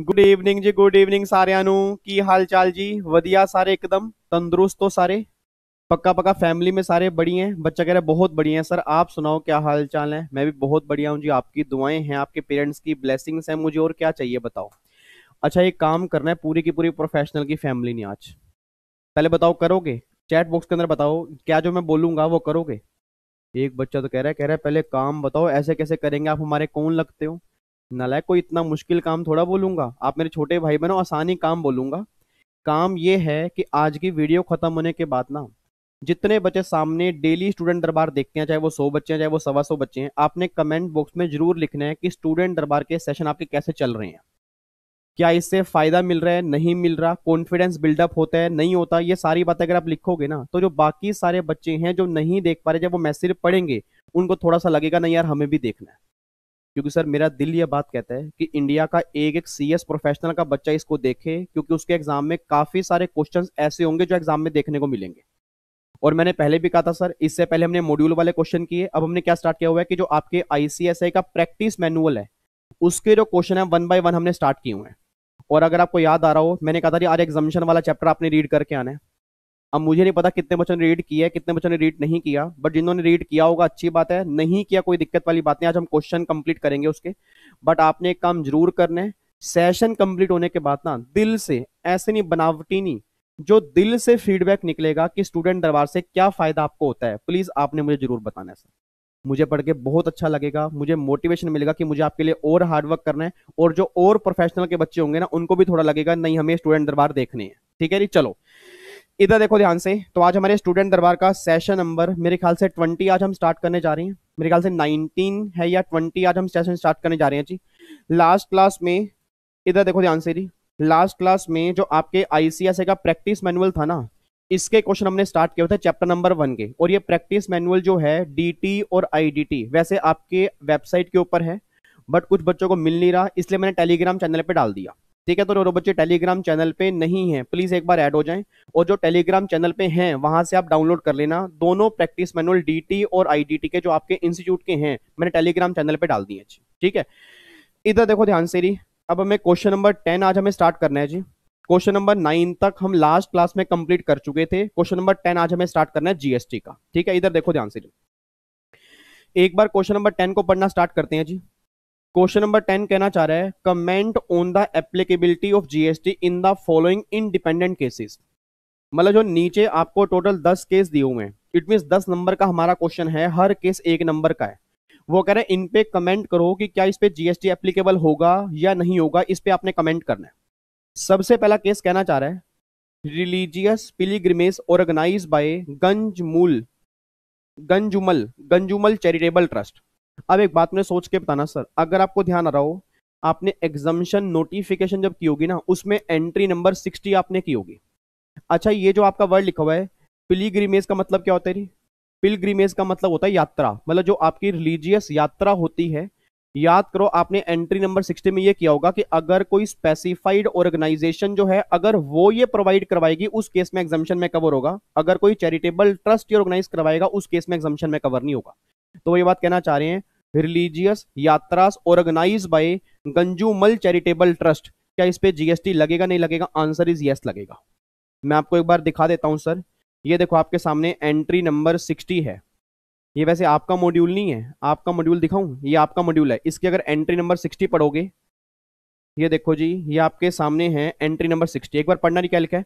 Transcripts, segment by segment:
Good evening ji good evening सारियां ਨੂੰ ਕੀ ਹਾਲ ਚਾਲ ਜੀ ਵਧੀਆ ਸਾਰੇ एकदम तंदुरुस्त हो तो सारे पक्का पक्का फैमिली में सारे बड़ी हैं बच्चा कह रहे बहुत बढ़िया है सर आप सुनाओ क्या हाल चाल है मैं भी बहुत बढ़िया हूँ जी आपकी दुआएं हैं आपके पेरेंट्स की ब्लेसिंग्स हैं मुझे और क्या चाहिए बताओ अच्छा एक काम करना है पूरी की पूरी प्रोफेशनल की फैमिली ने आज पहले बताओ करोगे चैट बॉक्स के अंदर बताओ क्या जो मैं बोलूंगा वो करोगे एक बच्चा तो कह रहा है कह रहा है पहले काम बताओ ऐसे कैसे करेंगे आप हमारे कौन लगते हो नलायक कोई इतना मुश्किल काम थोड़ा बोलूंगा आप मेरे छोटे भाई बहनों आसानी काम बोलूंगा काम ये है कि आज की वीडियो खत्म होने के बाद ना जितने बच्चे सामने डेली स्टूडेंट दरबार देखते हैं चाहे वो सौ बच्चे हैं चाहे वो सवा सौ बच्चे हैं आपने कमेंट बॉक्स में जरूर लिखना है कि स्टूडेंट दरबार के सेशन आपके कैसे चल रहे हैं क्या इससे फायदा मिल रहा है नहीं मिल रहा कॉन्फिडेंस बिल्डअप होता है नहीं होता ये सारी बातें अगर आप लिखोगे ना तो जो बाकी सारे बच्चे हैं जो नहीं देख पा रहे जब वो मैसेज पढ़ेंगे उनको थोड़ा सा लगेगा नहीं यार हमें भी देखना है क्योंकि सर मेरा दिल ये बात कहता है कि इंडिया का एक एक एस प्रोफेशनल का बच्चा इसको देखे क्योंकि उसके एग्जाम में काफी सारे क्वेश्चन ऐसे होंगे जो एग्जाम में देखने को मिलेंगे और मैंने पहले भी कहा था सर इससे पहले हमने मॉड्यूल वाले क्वेश्चन किए अब हमने क्या स्टार्ट किया हुआ है कि जो आपके आईसीएसआई का प्रैक्टिस मैनुअल है उसके जो क्वेश्चन है वन बाय वन हमने स्टार्ट किए हुए हैं और अगर आपको याद आ रहा हो मैंने कहा था यार एग्जामिशन वाला चैप्टर आपने रीड करके आना है अब मुझे नहीं पता कितने बच्चों ने रीड किया है कितने बच्चों ने रीड नहीं किया बट जिन्होंने रीड किया होगा अच्छी बात है नहीं किया कोई दिक्कत वाली बात नहीं आज हम क्वेश्चन कंप्लीट करेंगे उसके बट आपने एक काम जरूर करना है सेशन कंप्लीट होने के बाद ना दिल से ऐसे नहीं बनावटी नहीं जो दिल से फीडबैक निकलेगा कि स्टूडेंट दरबार से क्या फायदा आपको होता है प्लीज आपने मुझे जरूर बताना है सर मुझे पढ़ के बहुत अच्छा लगेगा मुझे मोटिवेशन मिलेगा कि मुझे आपके लिए और हार्डवर्क करना है और जो और प्रोफेशनल के बच्चे होंगे ना उनको भी थोड़ा लगेगा नहीं हमें स्टूडेंट दरबार देखने हैं ठीक है जी चलो इधर देखो ध्यान से तो आज हमारे स्टूडेंट दरबार का सेशन नंबर मेरे ख्याल से ट्वेंटी आज हम स्टार्ट करने जा रहे हैं मेरे ख्याल से नाइनटीन है या ट्वेंटी आज हम सेशन स्टार्ट करने जा रहे हैं जी लास्ट क्लास में इधर देखो ध्यान से जी लास्ट क्लास में जो आपके आईसीएसए का प्रैक्टिस मैनुअल था ना इसके क्वेश्चन हमने स्टार्ट किए थे चैप्टर नंबर वन के और ये प्रैक्टिस मैनुअल जो है डी और आई वैसे आपके वेबसाइट के ऊपर है बट कुछ बच्चों को मिल नहीं रहा इसलिए मैंने टेलीग्राम चैनल पर डाल दिया ठीक है तो बच्चे टेलीग्राम चैनल पे नहीं है प्लीज एक बार ऐड हो जाएं और जो टेलीग्राम चैनल पे हैं वहां से आप डाउनलोड कर लेना दोनों प्रैक्टिस मैनुअल डीटी और आईडीटी के जो आपके इंस्टीट्यूट के हैं मैंने टेलीग्राम चैनल पे डाल दिए जी ठीक है इधर देखो ध्यान से अब हमें क्वेश्चन नंबर टेन आज हमें स्टार्ट करना है जी क्वेश्चन नंबर नाइन तक हम लास्ट क्लास में कंप्लीट कर चुके थे क्वेश्चन नंबर टेन आज हमें स्टार्ट करना है जीएसटी का ठीक है इधर देखो ध्यान से एक बार क्वेश्चन नंबर टेन को पढ़ना स्टार्ट करते हैं जी क्वेश्चन नंबर टेन कहना चाह रहा है comment on the applicability of GST in the following independent cases मतलब जो नीचे आपको टोटल दस केस दिए हुए हैं इट मीन दस नंबर का हमारा क्वेश्चन है हर केस एक नंबर का है वो कह रहे हैं इनपे कमेंट करो कि क्या इस पे जीएसटी एप्लीकेबल होगा या नहीं होगा इस पे आपने कमेंट करना है सबसे पहला केस कहना चाह रहा है religious pilgrimage organise by Ganjmul Ganjumal Ganjumal charitable trust अब एक बात मैंने सोच के बताना सर अगर आपको ध्यान आ रहा हो आपने एग्जामिशन नोटिफिकेशन जब की होगी ना उसमें एंट्री नंबर सिक्सटी आपने की होगी अच्छा ये जो आपका वर्ड लिखा हुआ है पिलीग्रीमेज का मतलब क्या होता है पिलग्रीमेज का मतलब होता है यात्रा मतलब जो आपकी रिलीजियस यात्रा होती है याद करो आपने एंट्री नंबर 60 में ये किया होगा कि अगर कोई स्पेसिफाइड ऑर्गेनाइजेशन जो है अगर वो ये प्रोवाइड करवाएगी उस केस में एग्जामिशन में कवर होगा अगर कोई चैरिटेबल ट्रस्ट ये ऑर्गेनाइज करवाएगा उस केस में एग्जामिशन में कवर नहीं होगा तो वो ये बात कहना चाह रहे हैं रिलीजियस यात्रा organise by Ganjumal charitable trust क्या इस पे जीएसटी लगेगा नहीं लगेगा आंसर इज यस लगेगा मैं आपको एक बार दिखा देता हूं सर ये देखो आपके सामने एंट्री नंबर सिक्सटी है ये वैसे आपका मॉड्यूल नहीं है आपका मॉड्यूल दिखाऊं ये आपका मॉड्यूल है इसके अगर एंट्री नंबर सिक्सटी पढ़ोगे ये देखो जी ये आपके सामने है एंट्री नंबर सिक्सटी एक बार पढ़ना नहीं क्या लिखा है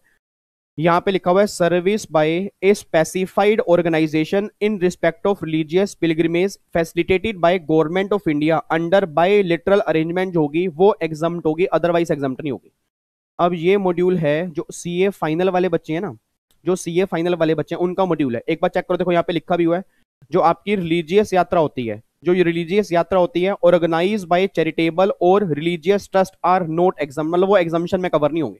यहां पे लिखा हुआ है service by a specified organisation in respect of religious pilgrimage facilitated by government of India under bilateral arrangement होगी वो एग्जाम होगी अदरवाइज एग्जाम नहीं होगी अब ये मॉड्यूल है जो सी फाइनल वाले बच्चे हैं ना जो सी फाइनल वाले बच्चे हैं उनका मॉड्यूल है एक बार चेक करो देखो यहाँ पे लिखा भी हुआ है जो आपकी रिलीजियस यात्रा होती है जो ये रिलीजियस यात्रा होती है ऑर्गेनाइज बाय चैरिटेबल और religious trust are not exempt मतलब वो एग्जामिशन में कवर नहीं होंगे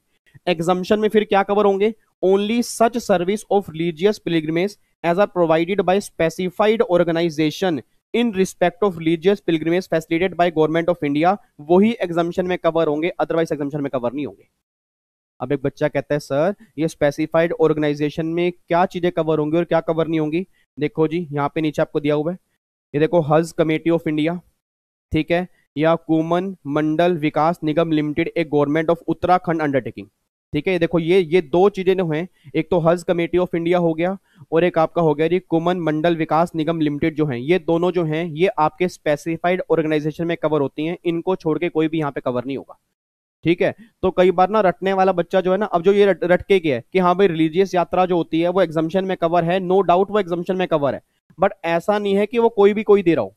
एग्जाम्शन में फिर क्या कवर होंगे only such service of religious pilgrimage as are provided by specified organisation in respect of religious pilgrimage facilitated by government of India वही एग्जाम्शन में कवर होंगे अदरवाइज एग्जाम्शन में कवर नहीं होंगे अब एक बच्चा कहता है सर ये स्पेसिफाइड ऑर्गेनाइजेशन में क्या चीजें कवर होंगी और क्या कवर नहीं होंगी देखो जी यहाँ पे नीचे आपको दिया हुआ है ये देखो हज कमेटी ऑफ इंडिया ठीक है या Kumaon Mandal Vikas Nigam limited a government of Uttarakhand undertaking ठीक है देखो ये ये दो चीजें जो हैं एक तो हज कमेटी ऑफ इंडिया हो गया और एक आपका हो गया कुमन मंडल विकास निगम लिमिटेड जो है ये दोनों जो है ये आपके स्पेसिफाइड ऑर्गेनाइजेशन में कवर होती है इनको छोड़ के कोई भी यहाँ पे कवर नहीं होगा ठीक है तो कई बार ना रटने वाला बच्चा जो है ना अब जो ये रट, रटके गया है कि हाँ भाई रिलीजियस यात्रा जो होती है वो एग्जामिशन में कवर है नो डाउट वो एग्जामिशन में कवर है बट ऐसा नहीं है कि वो कोई भी कोई दे रहा हो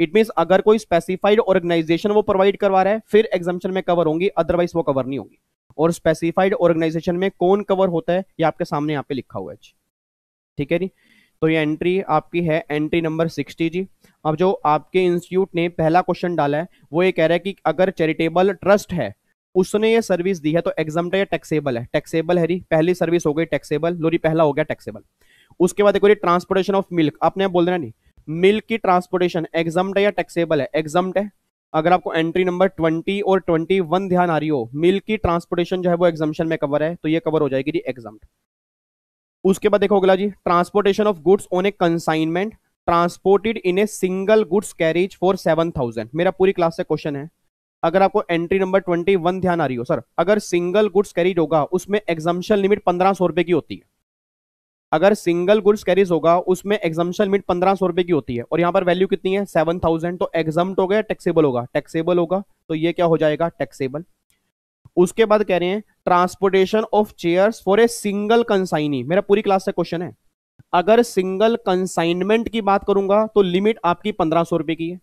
इट मीन अगर कोई स्पेसिफाइड ऑर्गेनाइजेशन वो प्रोवाइड करवा रहा है फिर एग्जामेशन में कवर होंगी अदरवाइज वो कवर नहीं होंगी और स्पेसिफाइड ऑर्गेनाइजेशन में कौन कवर होता है ये आपके सामने यहाँ पे लिखा हुआ है ठीक है जी तो ये एंट्री आपकी है एंट्री नंबर सिक्सटी जी अब जो आपके इंस्टीट्यूट ने पहला क्वेश्चन डाला है वो ये कह रहा है कि अगर चैरिटेबल ट्रस्ट है उसने ये सर्विस दी है तो एग्जाम या टैक्सेबल है टैक्सेबल है जी पहली सर्विस हो गई टैक्सेबल लोरी पहला हो गया टैक्सेबल उसके बाद देखो ट्रांसपोर्टेशन ऑफ मिल्क आपने बोल देना नहीं मिल की ट्रांसपोर्टेशन एग्जम्ड है या टैक्सेबल है एग्जम्ड है अगर आपको एंट्री नंबर 20 और 21 ध्यान आ रही हो मिल्क की ट्रांसपोर्टेशन जो है वो एग्जामेशन में कवर है तो ये कवर हो जाएगी जी एग्जाम्ड उसके बाद देखो अगला जी transportation of goods on a consignment transported in a single goods carriage for seven thousand मेरा पूरी क्लास से क्वेश्चन है अगर आपको एंट्री नंबर ट्वेंटी वन ध्यान आ रही हो सर अगर सिंगल गुड्स कैरेज होगा उसमें एग्जामेशन लिमिट पंद्रह सौ रुपए की होती है अगर सिंगल गुड्स कैरीज होगा उसमें एग्जामेशन लिमिट पंद्रह सौ रुपए की होती है और यहाँ पर वैल्यू कितनी है सेवन थाउजेंड तो एग्जाम हो गया टैक्सेबल होगा टैक्सेबल होगा तो ये क्या हो जाएगा टैक्सेबल उसके बाद कह रहे हैं transportation of chairs for a single consignee मेरा पूरी क्लास से क्वेश्चन है अगर सिंगल कंसाइनमेंट की बात करूंगा तो लिमिट आपकी पंद्रह सौ रुपए की है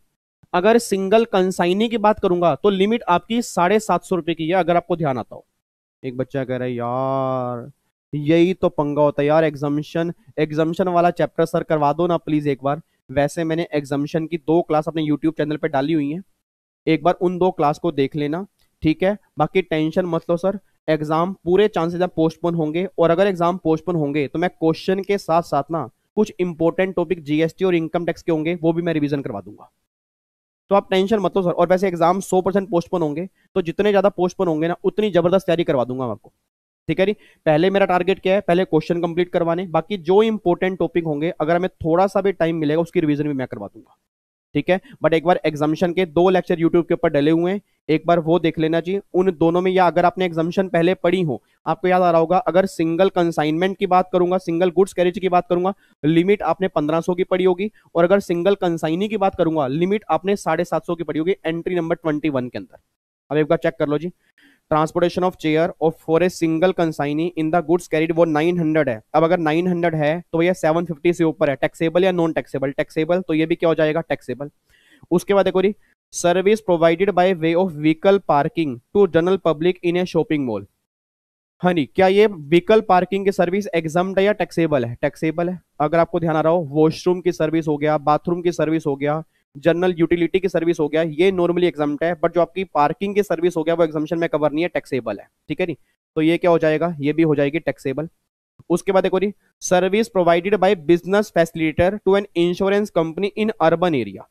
अगर सिंगल कंसाइनी की बात करूंगा तो लिमिट आपकी साढ़े सात सौ रुपए की है अगर आपको ध्यान आता हो एक बच्चा कह रहा है यार यही तो पंगा होता है यार एग्जामिशन एग्जामिशन वाला चैप्टर सर करवा दो ना प्लीज एक बार वैसे मैंने एग्जामिशन की दो क्लास अपने यूट्यूब चैनल पर डाली हुई है एक बार उन दो क्लास को देख लेना ठीक है बाकी टेंशन मत लो सर एग्जाम पूरे चांसेस पोस्टपोन होंगे और अगर एग्जाम पोस्टपोन होंगे तो मैं क्वेश्चन के साथ साथ ना कुछ इंपॉर्टेंट टॉपिक जीएसटी और इनकम टैक्स के होंगे वो भी मैं रिवीजन करवा दूंगा तो आप टेंशन मत लो सर और वैसे एग्जाम 100 परसेंट पोस्टपोन होंगे तो जितने ज्यादा पोस्टपोन होंगे ना उतनी जबरदस्त तैयारी करवा दूंगा आपको ठीक है जी पहले मेरा टारगेट क्या है पहले क्वेश्चन कंप्लीट करवाने बाकी जो इंपॉर्टेंट टॉपिक होंगे अगर हमें थोड़ा सा भी टाइम मिलेगा उसकी रिविजन भी मैं करवा दूंगा ठीक है बट एक बार एग्जामिशन के दो लेक्चर यूट्यूब के ऊपर डले हुए हैं एक बार वो देख लेना जी उन दोनों में या अगर आपने एग्जामिशन पहले पढ़ी हो आपको याद आ रहा होगा अगर सिंगल कंसाइनमेंट की बात करूंगा सिंगल गुड्स कैरेज की बात करूंगा लिमिट आपने 1500 की पड़ी होगी और अगर सिंगल कंसाइनी की बात करूंगा लिमिट आपने साढ़े सात सौ की पड़ी होगी एंट्री नंबर ट्वेंटी के अंदर अब एक बार चेक कर लो जी ट्रांसपोर्टेशन ऑफ चेयर और for a single consignee in the goods carried वो 900 है अब अगर 900 है तो ये 750 से ऊपर है टैक्सेबल या नॉन टैक्सेबल टैक्सेबल तो ये भी क्या हो जाएगा टैक्सेबल उसके बाद देखो जी service provided by way of vehicle parking to general public in a shopping mall हाँ जी क्या ये व्हीकल पार्किंग की सर्विस एग्जाम्ड है या टैक्सेबल है टैक्सेबल है अगर आपको ध्यान आ रहा हो वॉशरूम की सर्विस हो गया बाथरूम की सर्विस हो गया जनरल यूटिलिटी की सर्विस हो गया ये नॉर्मली एग्जाम है बट जो आपकी पार्किंग की सर्विस हो गया वो एग्जामेशन में कवर नहीं है टैक्सेबल है ठीक है नी तो ये क्या हो जाएगा ये भी हो जाएगी टैक्सेबल उसके बाद देखो जी service provided by business facilitator to an insurance company in urban area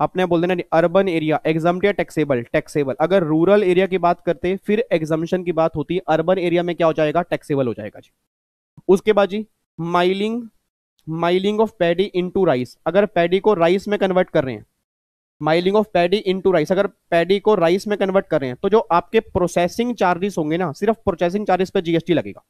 आपने बोल देना urban area exempt taxable taxable अगर रूरल एरिया की बात करते फिर एग्जामेशन की बात होती अर्बन एरिया में क्या हो जाएगा टैक्सेबल हो जाएगा जी उसके बाद जी milling milling of paddy into rice अगर पैडी को राइस में कन्वर्ट कर रहे हैं milling of paddy into rice अगर पैडी को राइस में कन्वर्ट कर रहे हैं तो जो आपके प्रोसेसिंग चार्जेस होंगे ना सिर्फ प्रोसेसिंग चार्जेस पर जीएसटी लगेगा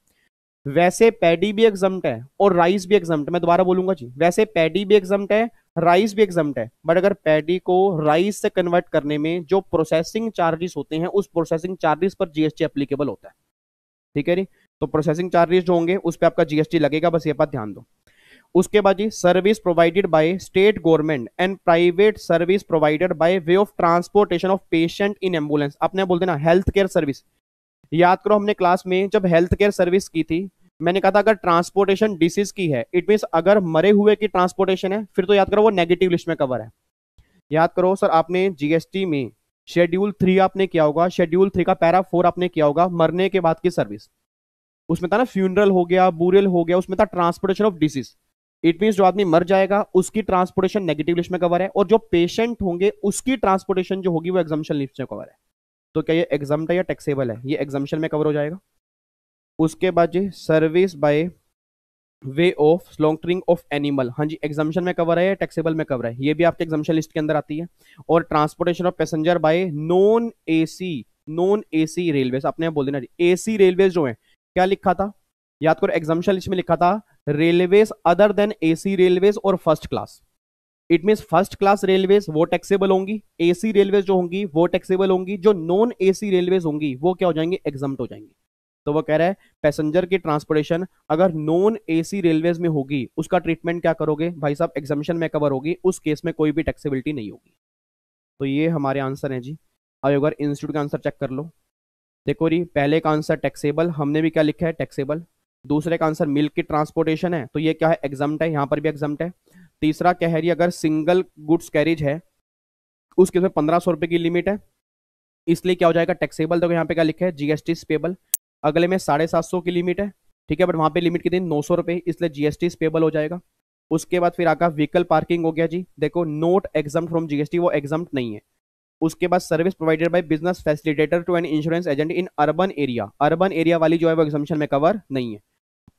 वैसे पैडी भी एग्जाम्ट है और राइस भी एग्जाम्ट मैं दोबारा बोलूंगा जी वैसे पैडी भी एग्जाम्ट है राइस भी एग्जाम्ट है बट अगर पैडी को राइस से कन्वर्ट करने में जो प्रोसेसिंग चार्जेस होते हैं उस प्रोसेसिंग चार्जेस पर जीएसटी एप्लीकेबल होता है ठीक है जी तो प्रोसेसिंग चार्जेस जो होंगे उस पर आपका जीएसटी लगेगा बस ये बात ध्यान दो उसके बाद जी service provided by state government and private service provided by way of transportation of patient in ambulance आपने बोलते ना हेल्थ केयर सर्विस याद करो हमने क्लास में जब हेल्थ केयर सर्विस की थी मैंने कहा था अगर ट्रांसपोर्टेशन डिसीज की है इट मीन्स अगर मरे हुए की ट्रांसपोर्टेशन है फिर तो याद करो वो नेगेटिव लिस्ट में कवर है याद करो सर आपने जीएसटी में शेड्यूल थ्री आपने किया होगा शेड्यूल थ्री का पैरा फोर आपने किया होगा मरने के बाद की सर्विस उसमें था ना फ्यूनरल हो गया बूरियल हो गया उसमें था transportation of deceased it mean जो आदमी मर जाएगा उसकी ट्रांसपोर्टेशन नेगेटिव लिस्ट में कवर है और जो पेशेंट होंगे उसकी ट्रांसपोर्टेशन जो होगी वो एग्जामेशन लिस्ट में कवर है तो क्या ये एग्जाम है या टैक्सेबल है ये एग्जामेशन में कवर हो जाएगा उसके बाद जी service by way of slaughtering of animal हाँ जी एग्जामेशन में कवर है या टैक्सेबल में कवर है ये भी आपके एग्जामेशन लिस्ट के अंदर आती है और transportation of passenger by non C non AC railway आपने बोल देना सी रेलवे जो है क्या लिखा था याद करो एग्जाम्पल इसमें लिखा था railways other than AC railways और first class it mean first class railways वो टैक्सेबल होंगी एसी रेलवेज जो होंगी वो टैक्सेबल होंगी जो नॉन एसी रेलवेज होंगी वो क्या हो जाएंगी एग्जाम हो जाएंगी तो वो कह रहा है पैसेंजर की ट्रांसपोर्टेशन अगर नॉन एसी रेलवेज में होगी उसका ट्रीटमेंट क्या करोगे भाई साहब एग्जामेशन में कवर होगी उस केस में कोई भी टैक्सेबिलिटी नहीं होगी तो ये हमारे आंसर है जी अब एक बार इंस्टीट्यूट का आंसर चेक कर लो देखो री पहले का आंसर टैक्सेबल हमने भी क्या लिखा है टैक्सेबल दूसरे का आंसर मिल्क की ट्रांसपोर्टेशन है तो ये क्या है एग्जाम्ट है यहाँ पर भी एग्जाम्ट है तीसरा कह रही अगर सिंगल गुड्स कैरिज है उस केस में पंद्रह सौ रुपये की लिमिट है इसलिए क्या हो जाएगा टैक्सेबल देखो यहाँ पे क्या लिखा है जीएसटी पेबल अगले में साढ़े सात सौ की लिमिट है ठीक है बट वहाँ पे लिमिट कितनी नौ सौ रुपये इसलिए जीएसटी पेबल हो जाएगा उसके बाद फिर आका व्हीकल पार्किंग हो गया जी देखो नोट एग्जाम फ्रॉम जीएसटी वो एग्जाम नहीं है उसके बाद service provided by business facilitator to an insurance agent in urban area urban area वाली जो है वो एग्जामेशन में कवर नहीं है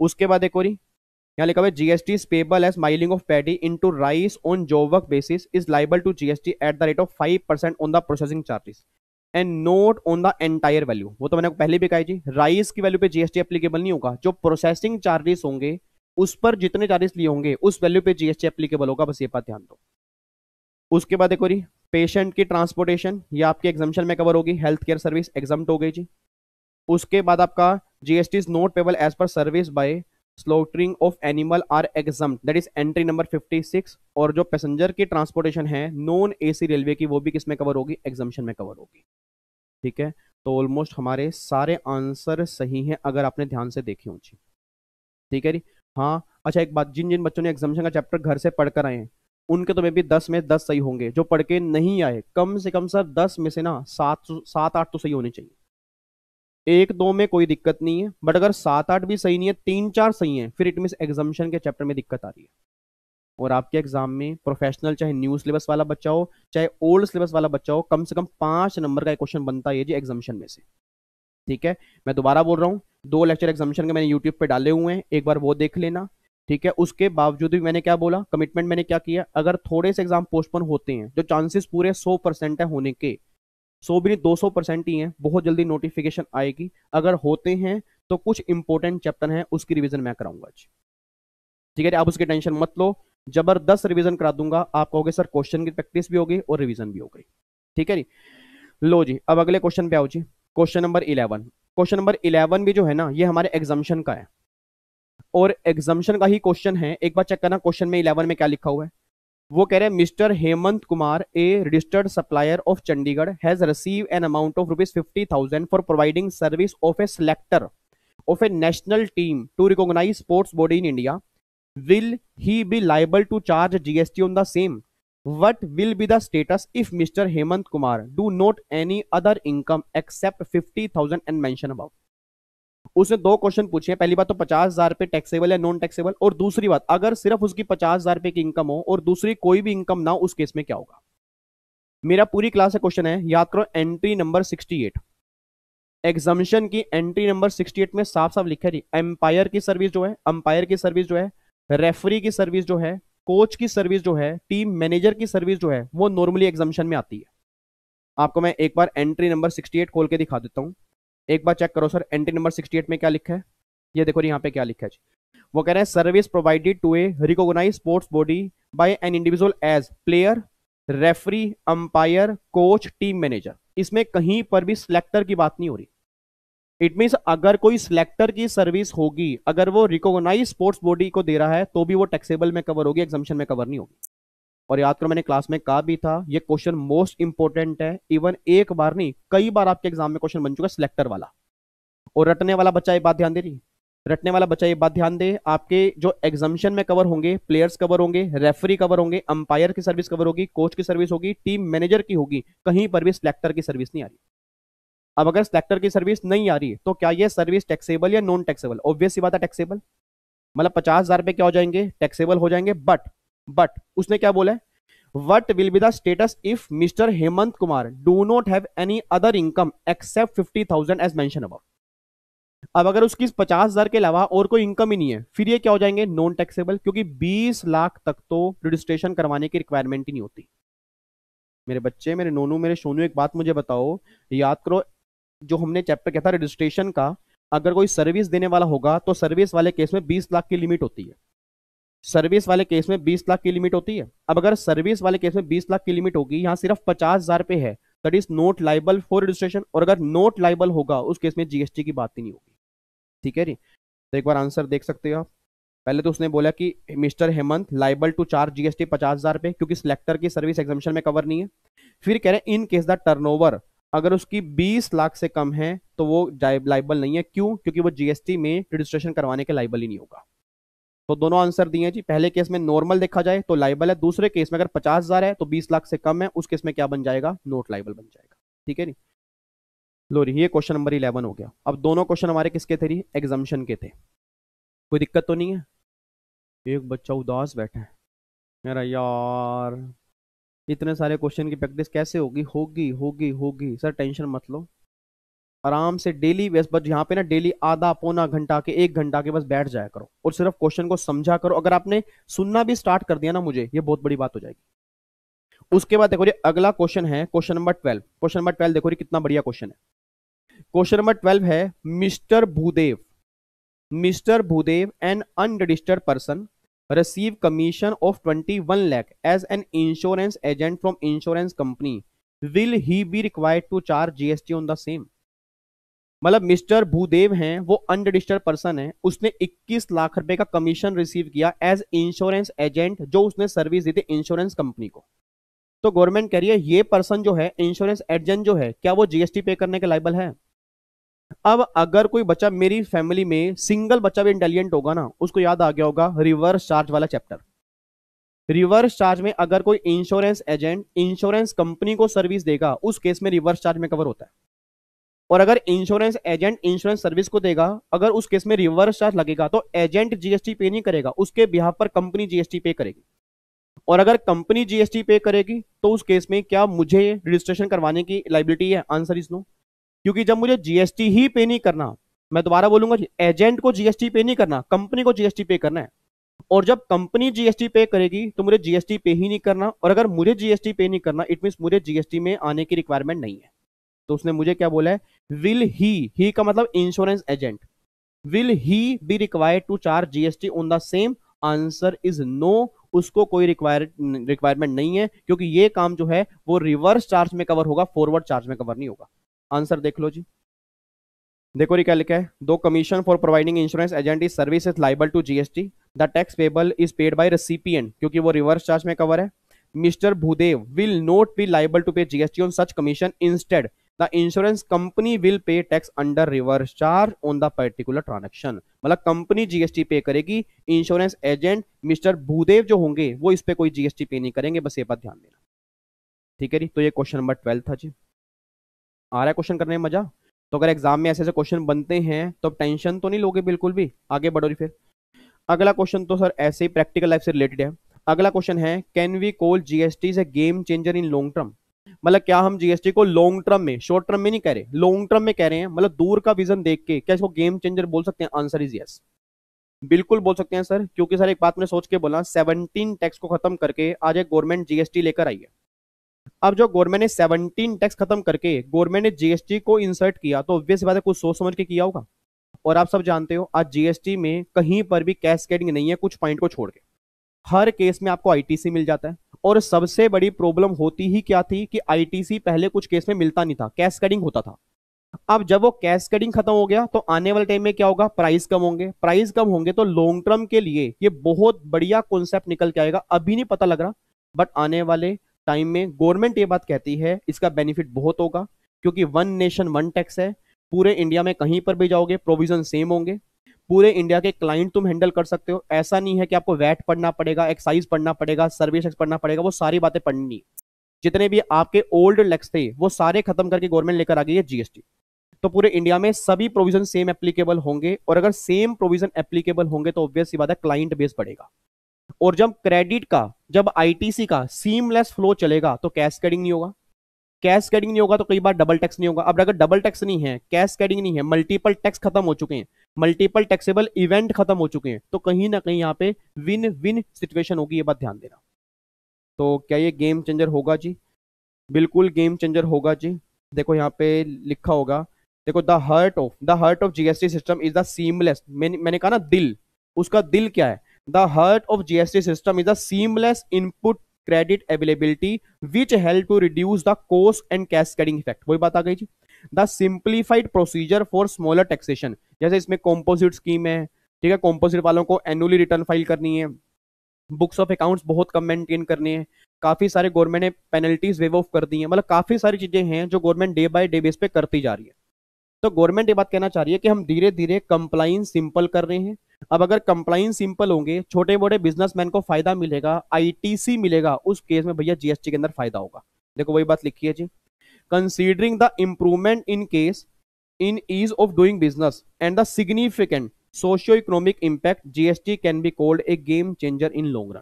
उसके बाद एक और यहाँ लिखा हुआ है GST payable as milling of paddy into rice on job work basis is liable to GST at the rate of five percent on the processing charges and not on the entire value वो तो मैंने पहले भी कहा जी rice की value पे GST applicable नहीं होगा जो प्रोसेसिंग चार्जेस होंगे उस पर जितने चार्जेस लिए होंगे उस वैल्यू पे जीएसटी एप्लीकेबल होगा बस ये बात ध्यान दो उसके बाद एक और पेशेंट की ट्रांसपोर्टेशन ये आपकी एग्जामेशन में कवर होगी हेल्थ केयर सर्विस एग्जाम हो गई जी उसके बाद आपका GST is not payable as per service by slaughtering of animal are exempt that is entry number 56 और जो पैसेंजर की ट्रांसपोर्टेशन है नॉन एसी रेलवे की वो भी किसमें कवर होगी एग्जामेशन में कवर होगी ठीक है तो ऑलमोस्ट हमारे सारे आंसर सही हैं अगर आपने ध्यान से देखी हों जी ठीक है जी हाँ अच्छा एक बात जिन जिन बच्चों ने एग्जामेशन का चैप्टर घर से पढ़कर आए हैं उनके तो मे भी दस में दस सही होंगे जो पढ़ के नहीं आए कम से कम सर दस में से ना सात सात आठ तो सही होने चाहिए एक दो में कोई दिक्कत नहीं है बट अगर सात आठ भी सही नहीं है तीन चार सही है फिर इट मीन एग्जामिशन के चैप्टर में दिक्कत आ रही है और आपके एग्जाम में प्रोफेशनल चाहे न्यू सिलेबस वाला बच्चा हो चाहे ओल्ड सिलेबस वाला बच्चा हो कम से कम पांच नंबर का क्वेश्चन बनता है जी एग्जामेशन में से ठीक है मैं दोबारा बोल रहा हूँ दो लेक्चर एग्जामिशन के मैंने यूट्यूब पर डाले हुए हैं एक बार वो देख लेना ठीक है उसके बावजूद भी मैंने क्या बोला कमिटमेंट मैंने क्या किया अगर थोड़े से एग्जाम पोस्टपोन होते हैं जो चांसेस पूरे सौ परसेंट है होने के सो भी नहीं दो सौ परसेंट ही हैं बहुत जल्दी नोटिफिकेशन आएगी अगर होते हैं तो कुछ इंपॉर्टेंट चैप्टर हैं उसकी रिविजन मैं कराऊंगा ठीक है आप उसकी टेंशन मत लो जबरदस्त रिविजन करा दूंगा आप कहोगे सर क्वेश्चन की प्रैक्टिस भी होगी और रिविजन भी हो गई ठीक है जी लो जी अब अगले क्वेश्चन पे आओ जी question number eleven question number eleven भी जो है ना ये हमारे एग्जामिशन का है और एग्जामेशन का ही क्वेश्चन है एक बार चेक करना क्वेश्चन में इलेवन में क्या लिखा हुआ है वो कह रहे हैं mister Hemant Kumar a registered supplier of Chandigarh has receive an amount of rupees fifty thousand for providing service of a selector of a national team to recognise sports body in India will he be liable to charge GST on the same same? Will be the status if mister Hemant Kumar do not any other income except fifty thousand and mention about उसने दो question पूछे पहली बात तो पचास हजार रुपए taxable या नॉन टैक्सेबल और दूसरी बात अगर सिर्फ उसकी पचास हजार रुपए की इनकम हो और दूसरी कोई भी इनकम ना हो उस केस में क्या होगा मेरा पूरी क्लास का क्वेश्चन है याद करो entry number sixty eight exemption की एंट्री नंबर सिक्सटी एट में साफ साफ लिखा जी एम्पायर की सर्विस जो है अंपायर की सर्विस जो है रेफरी की सर्विस जो है कोच की सर्विस जो है टीम मैनेजर की सर्विस जो है वो नॉर्मली एग्जामिशन में आती है आपको मैं एक बार एंट्री नंबर 68 खोल के दिखा देता हूँ एक बार चेक करो सर एंट्री नंबर 68 में क्या लिखा है ये देखो यहाँ पे क्या लिखा है वो कह रहे हैं service provided to a recognise sports body by an individual as player referee umpire coach team manager इसमें कहीं पर भी सिलेक्टर की बात नहीं हो रही इट मीन्स अगर कोई सिलेक्टर की सर्विस होगी अगर वो रिकोगनाइज स्पोर्ट्स बॉडी को दे रहा है तो भी वो टैक्सेबल में कवर होगी एग्जामिशन में कवर नहीं होगी और याद करो मैंने क्लास में कहा भी था ये क्वेश्चन मोस्ट इंपॉर्टेंट है इवन एक बार नहीं कई बार आपके एग्जाम में क्वेश्चन बन चुका है सिलेक्टर वाला और रटने वाला बच्चा एक बात ध्यान दे रही रटने वाला बच्चा ये बात ध्यान दे आपके जो एग्जामिशन में कवर होंगे प्लेयर्स कवर होंगे रेफरी कवर होंगे अंपायर की सर्विस कवर होगी कोच की सर्विस होगी टीम मैनेजर की होगी कहीं पर भी सिलेक्टर की सर्विस नहीं आ रही अब अगर सिलेक्टर की सर्विस नहीं आ रही तो क्या ये सर्विस टैक्सेबल या नॉन टैक्सेबल ऑब्वियस बात है टैक्सेबल मतलब पचास हजार रुपये क्या हो जाएंगे टैक्सेबल हो जाएंगे बट बट उसने क्या बोला है what will be the status if mister Hemant Kumar do not have any other income except fifty thousand as mention अब अब अगर उसकी पचास हजार के अलावा और कोई इनकम ही नहीं है फिर ये क्या हो जाएंगे नॉन टैक्सेबल क्योंकि बीस लाख तक तो रजिस्ट्रेशन करवाने की रिक्वायरमेंट ही नहीं होती मेरे बच्चे मेरे नोनू मेरे सोनू एक बात मुझे बताओ याद करो जो हमने चैप्टर कहता था रजिस्ट्रेशन का अगर कोई सर्विस देने वाला होगा तो सर्विस वाले केस में बीस लाख की लिमिट होती है सर्विस वाले केस में 20 लाख की लिमिट होती है अब अगर सर्विस वाले केस में 20 लाख की लिमिट होगी यहाँ सिर्फ पचास हजार पे है that is not liable for registration और अगर नोट लाइबल होगा उस केस में जीएसटी की बात ही नहीं होगी ठीक है जी तो एक बार आंसर देख सकते हो आप पहले तो उसने बोला कि mister Hemant liable to charge GST पचास हजार पे क्योंकि सिलेक्टर की सर्विस एग्जामिशन में कवर नहीं है फिर कह रहे हैं इन केस द टर्नओवर अगर उसकी 20 लाख से कम है तो वो लाइबल नहीं है क्यों क्योंकि वो जीएसटी में रजिस्ट्रेशन करवाने के लाइबल ही नहीं होगा तो दोनों आंसर दिए जी पहले केस में नॉर्मल देखा जाए तो लाइबल है दूसरे केस में अगर पचास हजार है तो बीस लाख से कम है उस केस में क्या बन जाएगा नोट लाइबल बन जाएगा ठीक है नी लोरी ये क्वेश्चन नंबर इलेवन हो गया अब दोनों क्वेश्चन हमारे किसके थे एग्जामेशन के थे कोई दिक्कत तो नहीं है एक बच्चा उदास बैठा है मेरा यार इतने सारे क्वेश्चन की प्रैक्टिस कैसे होगी होगी होगी होगी सर टेंशन मत लो आराम से डेली बस बस यहाँ पे ना डेली आधा पौना घंटा के एक घंटा के बस बैठ जाया करो और सिर्फ क्वेश्चन को समझा करो अगर आपने सुनना भी स्टार्ट कर दिया ना मुझे ये बहुत बड़ी बात हो जाएगी उसके बाद देखो जी अगला क्वेश्चन है question number twelve question number twelve देखो जी कितना बढ़िया क्वेश्चन है क्वेश्चन नंबर ट्वेल्व है mister Bhudev mister Bhudev an unregistered person receive commission of twenty one lakh as an insurance agent from insurance company will he be required to charge GST on the same मतलब mister Bhudev हैं वो unregistered person है उसने 21 लाख रुपए का commission receive किया as insurance agent जो उसने सर्विस दी थी इंश्योरेंस कंपनी को तो गवर्नमेंट कह रही है ये पर्सन जो है इंश्योरेंस एजेंट जो है क्या वो जीएसटी पे करने के लाइबल है अब अगर कोई बच्चा मेरी फैमिली में सिंगल बच्चा भी इंटेलिजेंट होगा ना उसको याद आ गया होगा रिवर्स चार्ज वाला चैप्टर रिवर्स चार्ज में अगर कोई इंश्योरेंस एजेंट इंश्योरेंस कंपनी को सर्विस देगा उस केस में रिवर्स चार्ज में कवर होता है और अगर इंश्योरेंस एजेंट इंश्योरेंस सर्विस को देगा अगर उस केस में रिवर्स चार्ज लगेगा तो एजेंट जीएसटी पे नहीं करेगा उसके बिहार पर कंपनी जीएसटी पे करेगी और अगर कंपनी जीएसटी पे करेगी तो उस केस में क्या मुझे रजिस्ट्रेशन करवाने की लाइबिलिटी है आंसर इज नो क्योंकि जब मुझे जीएसटी ही पे नहीं करना मैं दोबारा बोलूंगा एजेंट को जीएसटी पे नहीं करना कंपनी को जीएसटी पे करना है और जब कंपनी जीएसटी पे करेगी तो मुझे जीएसटी पे ही नहीं करना और अगर मुझे जीएसटी पे नहीं करना इट मीन मुझे जीएसटी में आने की रिक्वायरमेंट नहीं है तो उसने मुझे क्या बोला है विल ही ही का मतलब insurance agent will he be required to charge GST on the same answer is no उसको कोई रिक्वायर रिक्वायरमेंट नहीं है क्योंकि ये काम जो है वो रिवर्स चार्ज में कवर होगा फॉरवर्ड चार्ज में कवर नहीं होगा आंसर देख लो जी देखो ये क्या लिखा है दो commission for providing insurance agent is service is liable to GST the tax payable is paid by recipient क्योंकि वो रिवर्स चार्ज में कवर है mister Bhudev will not be liable to pay GST on such commission instead the insurance company will pay tax under reverse charge on the particular transaction मतलब company GST pay करेगी insurance agent mister Bhudev जो होंगे वो इस पे कोई GST पे नहीं करेंगे बस ये बात ध्यान देना ठीक है जी तो ये क्वेश्चन नंबर ट्वेल्व था जी आ रहा है क्वेश्चन करने में मजा तो अगर एग्जाम में ऐसे ऐसे क्वेश्चन बनते हैं तो टेंशन तो नहीं लोगे बिल्कुल भी आगे बढ़ो जी फिर अगला क्वेश्चन तो सर ऐसे ही प्रैक्टिकल लाइफ से रिलेटेड है अगला क्वेश्चन है can we call GST is a game changer in long term मतलब क्या हम जीएसटी को लॉन्ग टर्म में शॉर्ट टर्म में नहीं कह रहे लॉन्ग टर्म में कह रहे हैं मतलब दूर का विजन देख के क्या इसको गेम चेंजर बोल सकते हैं आंसर इज यस बिल्कुल बोल सकते हैं सर क्योंकि सर एक बात मैंने सोच के बोला सेवनटीन टैक्स को खत्म करके आज एक गवर्नमेंट जीएसटी लेकर आई है अब जो गवर्नमेंट ने सेवनटीन टैक्स खत्म करके गवर्नमेंट ने जीएसटी को इंसर्ट किया तो ऑब्वियस बात है कुछ सोच समझ के किया होगा और आप सब जानते हो आज जीएसटी में कहीं पर भी कैश नहीं है कुछ पॉइंट को छोड़ के हर केस में आपको आई मिल जाता है और सबसे बड़ी प्रॉब्लम होती ही क्या थी कि आईटीसी पहले कुछ केस में मिलता नहीं था कडिंग होता था अब जब वो कैस्केडिंग खत्म हो गया तो आने वाले टाइम में क्या होगा प्राइस कम होंगे प्राइस कम होंगे तो लॉन्ग टर्म के लिए ये बहुत बढ़िया कॉन्सेप्ट निकल के आएगा अभी नहीं पता लग रहा बट आने वाले टाइम में गवर्नमेंट ये बात कहती है इसका बेनिफिट बहुत होगा क्योंकि वन नेशन वन टैक्स है पूरे इंडिया में कहीं पर भी जाओगे प्रोविजन सेम होंगे पूरे इंडिया के क्लाइंट तुम हैंडल कर सकते हो ऐसा नहीं है कि आपको वैट पढ़ना पड़ेगा एक्साइज पढ़ना पड़ेगा सर्विस एक्स पढ़ना पड़ेगा वो सारी बातें पढ़नी जितने भी आपके ओल्ड लेक्स थे वो सारे खत्म करके गवर्नमेंट लेकर आ गई है जीएसटी तो पूरे इंडिया में सभी प्रोविजन सेम एप्लीकेबल होंगे और अगर सेम प्रोविजन एप्लीकेबल होंगे तो ऑब्वियस बात है क्लाइंट बेस पड़ेगा और जब क्रेडिट का जब आईटीसी का सीमलेस फ्लो चलेगा तो कैश कैडिंग नहीं होगा कैश कैडिंग नहीं होगा तो कई बार डबल टैक्स नहीं होगा अब अगर डबल टैक्स नहीं है कैश कैडिंग नहीं है मल्टीपल टैक्स खत्म हो चुके हैं मल्टीपल टैक्सेबल इवेंट खत्म हो चुके हैं तो कहीं ना कहीं यहाँ पे विन विन सिचुएशन होगी ये बात ध्यान देना तो क्या ये गेम चेंजर होगा जी बिल्कुल गेम चेंजर होगा जी देखो यहाँ पे लिखा होगा देखो the heart of the heart of GST system is the seamless मैंने कहा ना दिल उसका दिल क्या है the heart of GST system is the seamless input credit availability which help to reduce the cost and cascading effect वही बात आ गई जी the simplified procedure for smaller taxation जैसे इसमें कॉम्पोजिट स्कीम है ठीक है कॉम्पोजिट वालों को एनुअली रिटर्न फाइल करनी है बुक्स ऑफ अकाउंट्स बहुत कम मेंटेन करनी है काफ़ी सारे गवर्नमेंट ने पेनल्टीज वेव ऑफ कर दी है मतलब काफ़ी सारी चीज़ें हैं जो government day by day base पे करती जा रही है तो गवर्नमेंट ये बात कहना चाह रही है कि हम धीरे धीरे कंप्लाइंस सिंपल कर रहे हैं अब अगर कंप्लाइंस सिंपल होंगे छोटे मोटे बिजनेसमैन को फायदा मिलेगा आईटीसी मिलेगा उस केस में भैया जीएसटी के अंदर फायदा होगा देखो वही बात लिखी है जी considering the improvement in case in ease of doing business and the significant socio economic impact GST can be called a game changer in long run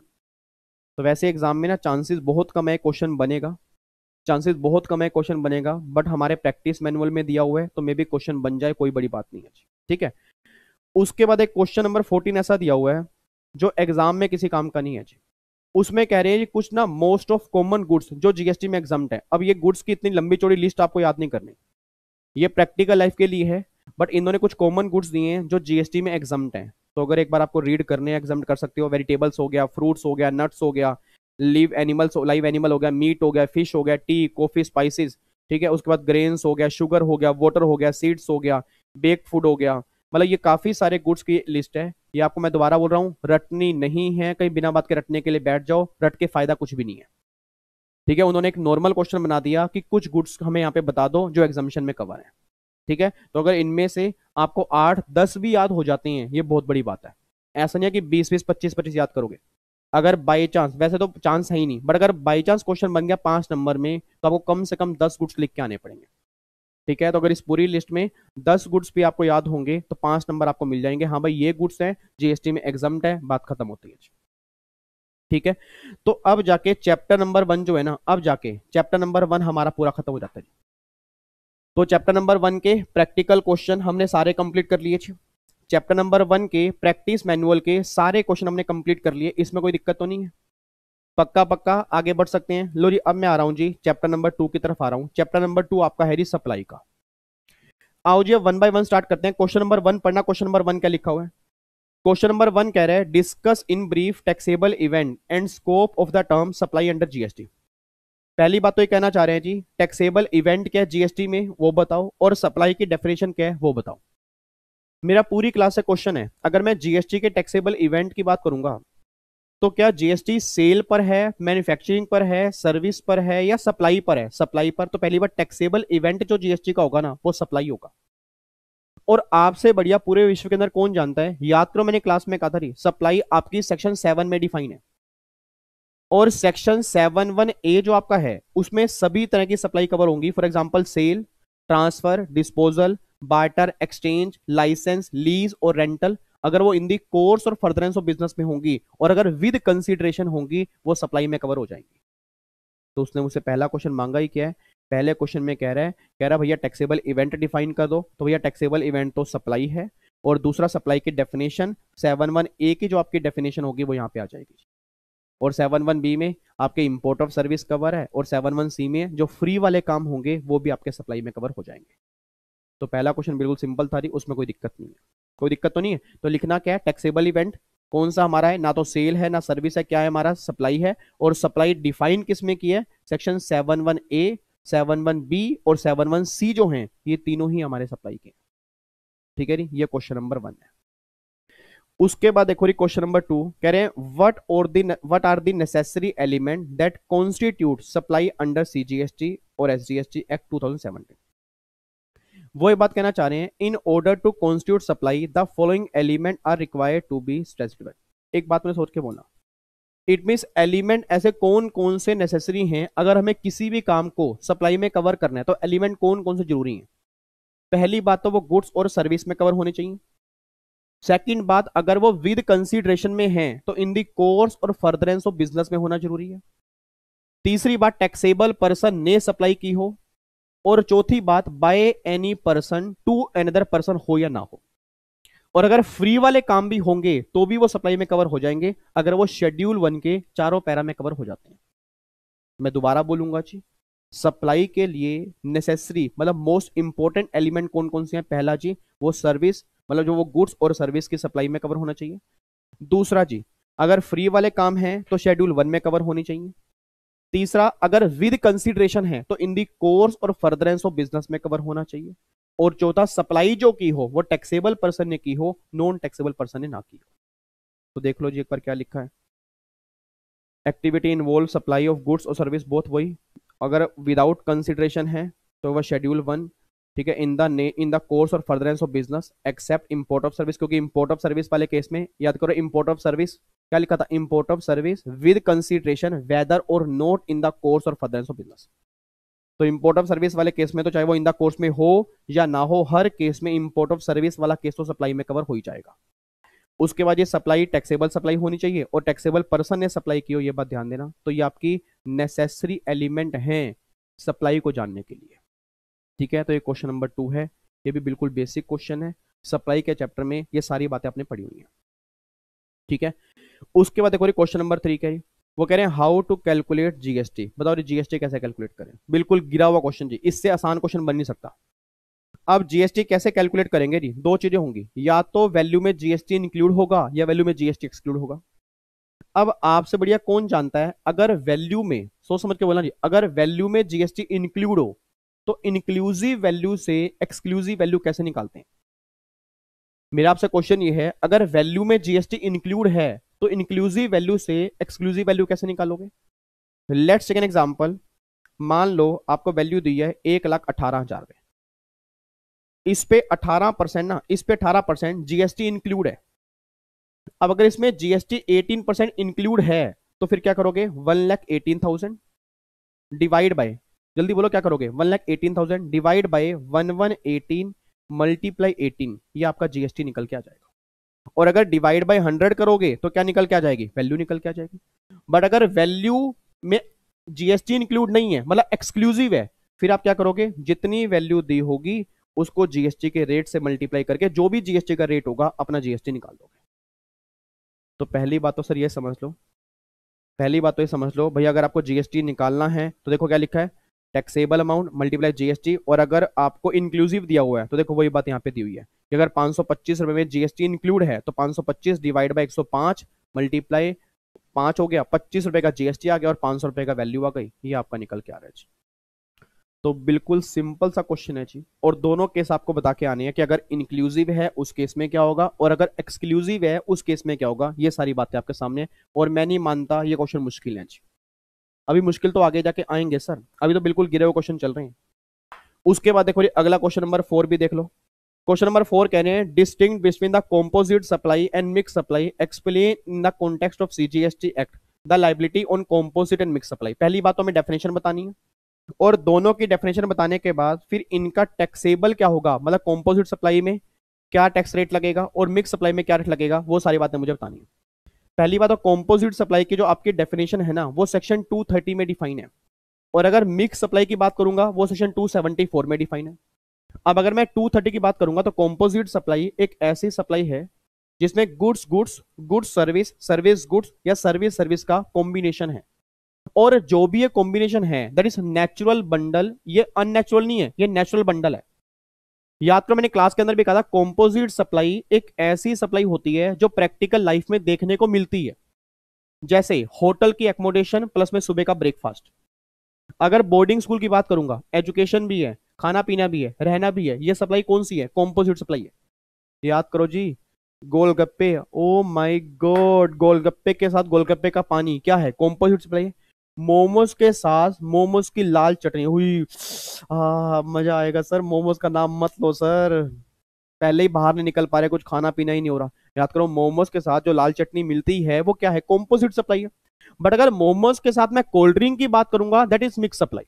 तो वैसे एग्जाम में ना चांसेस बहुत कम है क्वेश्चन बनेगा चांसेस बहुत कम है क्वेश्चन बनेगा बट हमारे प्रैक्टिस मैनुअल में दिया हुआ है तो मे बी क्वेश्चन बन जाए कोई बड़ी बात नहीं है ठीक है उसके बाद एक क्वेश्चन नंबर फोर्टीन ऐसा दिया हुआ है जो एग्जाम में किसी काम का नहीं है जी उसमें कह रहे हैं कुछ ना मोस्ट ऑफ कॉमन गुड्स जो जीएसटी में एग्जाम है अब ये गुड्स की इतनी लंबी चौड़ी लिस्ट आपको याद नहीं करनी ये प्रैक्टिकल लाइफ के लिए है बट इन्होंने कुछ कॉमन गुड्स दिए हैं जो जीएसटी में एग्जाम हैं तो अगर एक बार आपको रीड करने एग्जाम कर सकते हो वेजिटेबल्स हो गया फ्रूट्स हो गया नट्स हो गया लिव एनिमल्स लाइव एनिमल हो गया मीट हो गया फिश हो गया टी कॉफी स्पाइसिस ठीक है उसके बाद ग्रेन्स हो गया शुगर हो गया वाटर हो गया सीड्स हो गया बेक फूड हो गया मतलब ये काफ़ी सारे गुड्स की लिस्ट है ये आपको मैं दोबारा बोल रहा हूँ रटनी नहीं है कहीं बिना बात के रटने के लिए बैठ जाओ रट के फायदा कुछ भी नहीं है ठीक है उन्होंने एक नॉर्मल क्वेश्चन बना दिया कि कुछ गुड्स हमें यहाँ पे बता दो जो एग्जामिशन में कवर है ठीक है तो अगर इनमें से आपको आठ दस भी याद हो जाते हैं ये बहुत बड़ी बात है ऐसा नहीं है कि बीस बीस पच्चीस पच्चीस याद करोगे अगर बाई चांस वैसे तो चांस है ही नहीं बट अगर बाई चांस क्वेश्चन बन गया पांच नंबर में तो आपको कम से कम दस गुड्स लिख के आने पड़ेंगे ठीक है तो अगर इस पूरी लिस्ट में दस गुड्स भी आपको याद होंगे तो पांच नंबर आपको मिल जाएंगे हाँ भाई ये गुड्स है जीएसटी में एग्जाम है बात खत्म होती है ठीक है तो अब जाके चैप्टर नंबर वन जो है ना अब जाके चैप्टर नंबर वन हमारा पूरा खत्म हो जाता है तो चैप्टर नंबर वन के प्रैक्टिकल क्वेश्चन हमने सारे कंप्लीट कर लिए चैप्टर नंबर वन के प्रैक्टिस मैनुअल के सारे क्वेश्चन हमने कंप्लीट कर लिए इसमें कोई दिक्कत तो नहीं है पक्का पक्का आगे बढ़ सकते हैं लो जी अब मैं आ रहा हूं जी चैप्टर नंबर टू की तरफ आ रहा हूं चैप्टर नंबर टू आपका है जी सप्लाई का आओ जी वन बाय वन स्टार्ट करते हैं क्वेश्चन नंबर वन पढ़ना क्वेश्चन नंबर वन क्या लिखा हुआ है क्वेश्चन नंबर वन कह रहे हैं discuss in brief taxable event and scope of the term supply under GST पहली बात तो ये कहना चाह रहे हैं जी टैक्सेबल इवेंट क्या है जीएसटी में वो बताओ और सप्लाई की डेफिनेशन क्या है वो बताओ मेरा पूरी क्लास से क्वेश्चन है अगर मैं जीएसटी के टैक्सेबल इवेंट की बात करूंगा तो क्या जीएसटी सेल पर है मैन्युफैक्चरिंग पर है सर्विस पर है या सप्लाई पर है सप्लाई पर तो पहली बार टैक्सेबल इवेंट जो जीएसटी का होगा ना वो सप्लाई होगा और आपसे बढ़िया पूरे विश्व के अंदर कौन जानता है याद करो मैंने क्लास में कहा था सप्लाई आपकी सेक्शन सेवन में डिफाइन है और सेक्शन सेवन वन ए जो आपका है उसमें सभी तरह की सप्लाई कवर होंगी for example sale transfer disposal barter exchange licence lease और रेंटल अगर वो इन दी कोर्स और फर्दरेंस ऑफ बिजनेस में होंगी और अगर विद कंसिडरेशन होंगी वो सप्लाई में कवर हो जाएंगी तो उसने मुझसे पहला क्वेश्चन मांगा ही क्या है पहले क्वेश्चन में कह रहा है कह रहा भैया टैक्सेबल इवेंट डिफाइन कर दो तो भैया टैक्सेबल इवेंट तो सप्लाई है और दूसरा सप्लाई की डेफिनेशन सेवन वन ए की जो आपकी डेफिनेशन होगी वो यहाँ पे आ जाएगी और सेवन वन बी में आपके इम्पोर्ट ऑफ सर्विस कवर है और सेवन वन सी में जो फ्री वाले काम होंगे वो भी आपके सप्लाई में कवर हो जाएंगे तो पहला क्वेश्चन बिल्कुल सिंपल था उसमें कोई दिक्कत नहीं है कोई दिक्कत तो नहीं है तो लिखना क्या है टैक्सेबल इवेंट कौन सा हमारा है ना तो सेल है ना सर्विस है क्या है हमारा सप्लाई है और सप्लाई डिफाइन किस में की है section seven one A seven one B और सेवन वन सी जो हैं ये तीनों ही हमारे सप्लाई के ठीक है जी ये क्वेश्चन नंबर वन है उसके बाद देखो रही क्वेश्चन नंबर टू कह रहे हैं what are the what are the necessary element that constitute supply under CGST और एसजीएसटी एक्ट 2017 वो ये बात कहना चाह रहे हैं in order to constitute supply the following element are required to be specified एक बात मैंने सोच के बोला इट मीन्स एलिमेंट ऐसे कौन कौन से नेसेसरी हैं अगर हमें किसी भी काम को सप्लाई में कवर करना है तो एलिमेंट कौन कौन से जरूरी हैं पहली बात तो वो गुड्स और सर्विस में कवर होने चाहिए सेकंड बात अगर वो विद कंसीडरेशन में हैं तो इन दी कोर्स और फर्दरेंस ऑफ बिजनेस में होना जरूरी है तीसरी बात टैक्सेबल पर्सन ने सप्लाई की हो और चौथी बात by any person to another person हो या ना हो और अगर फ्री वाले काम भी होंगे तो भी वो सप्लाई में कवर हो जाएंगे अगर वो शेड्यूल वन के चारों पैरा में कवर हो जाते हैं मैं दोबारा बोलूंगा जी सप्लाई के लिए नेसेसरी मतलब मोस्ट इंपॉर्टेंट एलिमेंट कौन कौन से हैं पहला जी वो सर्विस मतलब जो वो गुड्स और सर्विस की सप्लाई में कवर होना चाहिए दूसरा जी अगर फ्री वाले काम हैं तो शेड्यूल वन में कवर होनी चाहिए तीसरा अगर विद कंसिडरेशन है तो इन दी कोर्स और फर्दरेंस ऑफ बिजनेस में कवर होना चाहिए और चौथा सप्लाई जो की हो वो टैक्सेबल पर्सन ने की हो नॉन टैक्सेबल पर्सन ने ना की हो तो देख लो जी एक बार क्या लिखा है activity involve supply of goods और सर्विस बोथ वही अगर विदाउट कंसिडरेशन है तो वह शेड्यूल वन ठीक है in the in the course और furtherance of business except import of service क्योंकि इम्पोर्ट ऑफ सर्विस वाले केस में याद करो इम्पोर्ट ऑफ सर्विस क्या लिखा था import of service with consideration whether or not in the course और फर्दरेंस ऑफ बिजनेस तो इम्पोर्ट ऑफ सर्विस वाले केस में तो चाहे वो इन द कोर्स में हो या ना हो हर केस में इम्पोर्ट ऑफ सर्विस वाला केस तो सप्लाई में कवर हो ही जाएगा उसके बाद ये सप्लाई टैक्सेबल सप्लाई होनी चाहिए और टैक्सेबल पर्सन ने सप्लाई की हो ये बात ध्यान देना तो ये आपकी नेसेसरी एलिमेंट हैं सप्लाई को जानने के लिए ठीक है तो ये क्वेश्चन नंबर टू है ये भी बिल्कुल बेसिक क्वेश्चन है सप्लाई के चैप्टर में ये सारी बातें आपने पढ़ी हुई हैं ठीक है उसके बाद एक और क्वेश्चन नंबर थ्री का वो कह रहे हैं हाउ टू कैलकुलेट जीएसटी बताओ जीएसटी कैसे कैलकुलेट करें बिल्कुल गिरा हुआ क्वेश्चन जी इससे आसान क्वेश्चन बन नहीं सकता अब जीएसटी कैसे कैलकुलेट करेंगे जी दो चीजें होंगी या तो वैल्यू में जीएसटी इंक्लूड होगा या वैल्यू में जीएसटी एक्सक्लूड होगा अब आपसे बढ़िया कौन जानता है अगर वैल्यू में सोच समझ के बोला जी अगर वैल्यू में जीएसटी इंक्लूड हो तो इंक्लूसिव वैल्यू से एक्सक्लूसिव वैल्यू कैसे निकालते हैं मेरा आपसे क्वेश्चन ये है अगर वैल्यू में जीएसटी इंक्लूड है तो इंक्लूसिव वैल्यू से एक्सक्लूसिव वैल्यू कैसे निकालोगे लेट्स टेक एन एग्जांपल मान लो आपको वैल्यू दी है एक लाख अठारह हजार में इस पे अठारह परसेंट ना इस पे अठारह परसेंट जीएसटी इंक्लूड है अब अगर इसमें जीएसटी एटीन परसेंट इंक्लूड है तो फिर क्या करोगे one lakh eighteen thousand divide by जल्दी बोलो क्या करोगे one lakh eighteen thousand divide by one one eighteen multiply eighteen ये आपका जीएसटी निकल के आ जाएगा और अगर डिवाइड बाई हंड्रेड करोगे तो क्या निकल के आ जाएगी वैल्यू निकल के आ जाएगी बट अगर वैल्यू में जीएसटी इंक्लूड नहीं है मतलब एक्सक्लूसिव है फिर आप क्या करोगे जितनी वैल्यू दी होगी उसको जीएसटी के रेट से मल्टीप्लाई करके जो भी जीएसटी का रेट होगा अपना जीएसटी निकाल दोगे तो पहली बात तो सर ये समझ लो पहली बात तो ये समझ लो भैया अगर आपको जीएसटी निकालना है तो देखो क्या लिखा है टैक्सेबल अमाउंट मल्टीप्लाई जीएसटी और अगर आपको इंक्लूसिव दिया हुआ है तो देखो वही बात यहाँ पे दी हुई है कि अगर पाँच सौ पच्चीस में जीएसटी इंक्लूड है तो पांच सौ पच्चीस डिवाइड बाई एक मल्टीप्लाई पांच हो गया पच्चीस रुपए का जीएसटी आ गया और पाँच सौ का वैल्यू आ गई ये आपका निकल के आ रहा है जी तो बिल्कुल सिंपल सा क्वेश्चन है जी और दोनों केस आपको बता के आने हैं कि अगर इंक्लूसिव है उस केस में क्या होगा और अगर एक्सक्लूसिव है उस केस में क्या होगा ये सारी बातें आपके सामने और मैं नहीं मानता ये क्वेश्चन मुश्किल है जी अभी मुश्किल तो आगे जाके आएंगे सर अभी तो बिल्कुल गिरे हुए क्वेश्चन चल रहे हैं उसके बाद देखो जी अगला क्वेश्चन नंबर फोर भी देख लो क्वेश्चन नंबर फोर कह रहे हैं distinguish between the composite supply and mix supply explain in the context of CGST act the liability on composite and mix supply पहली बात तो हमें डेफिनेशन बतानी है और दोनों की डेफिनेशन बताने के बाद फिर इनका टैक्सेबल क्या होगा मतलब कॉम्पोजिट सप्लाई में क्या टैक्स रेट लगेगा और मिक्स सप्लाई में क्या रेट लगेगा वो सारी बातें मुझे बतानी है पहली बात तो कॉम्पोजिट सप्लाई की जो आपकी डेफिनेशन है ना वो सेक्शन 230 में डिफाइन है और अगर मिक्स सप्लाई की बात करूंगा वो सेक्शन 274 में डिफाइन है अब अगर मैं 230 की बात करूंगा तो कॉम्पोजिट सप्लाई एक ऐसी सप्लाई है जिसमें goods goods goods service service goods या सर्विस सर्विस का कॉम्बिनेशन है और जो भी ये कॉम्बिनेशन है दैट इज नेचुरल बंडल ये अननेचुरल नहीं है ये नेचुरल बंडल है याद करो मैंने क्लास के अंदर भी कहा था कॉम्पोजिट सप्लाई एक ऐसी सप्लाई होती है जो प्रैक्टिकल लाइफ में देखने को मिलती है जैसे होटल की एकोमोडेशन प्लस में सुबह का ब्रेकफास्ट अगर बोर्डिंग स्कूल की बात करूंगा एजुकेशन भी है खाना पीना भी है रहना भी है ये सप्लाई कौन सी है कॉम्पोजिट सप्लाई है याद करो जी गोलगप्पे ओ माई गोड गोलगप्पे के साथ गोलगप्पे का पानी क्या है कॉम्पोजिट सप्लाई है मोमोज के साथ मोमोज की लाल चटनी हुई हाँ मजा आएगा सर मोमोज का नाम मत लो सर पहले ही बाहर नहीं निकल पा रहे कुछ खाना पीना ही नहीं हो रहा याद करो मोमोज के साथ जो लाल चटनी मिलती है वो क्या है कॉम्पोजिट सप्लाई है बट अगर मोमोज के साथ मैं कोल्ड ड्रिंक की बात करूंगा दैट इज मिक्स सप्लाई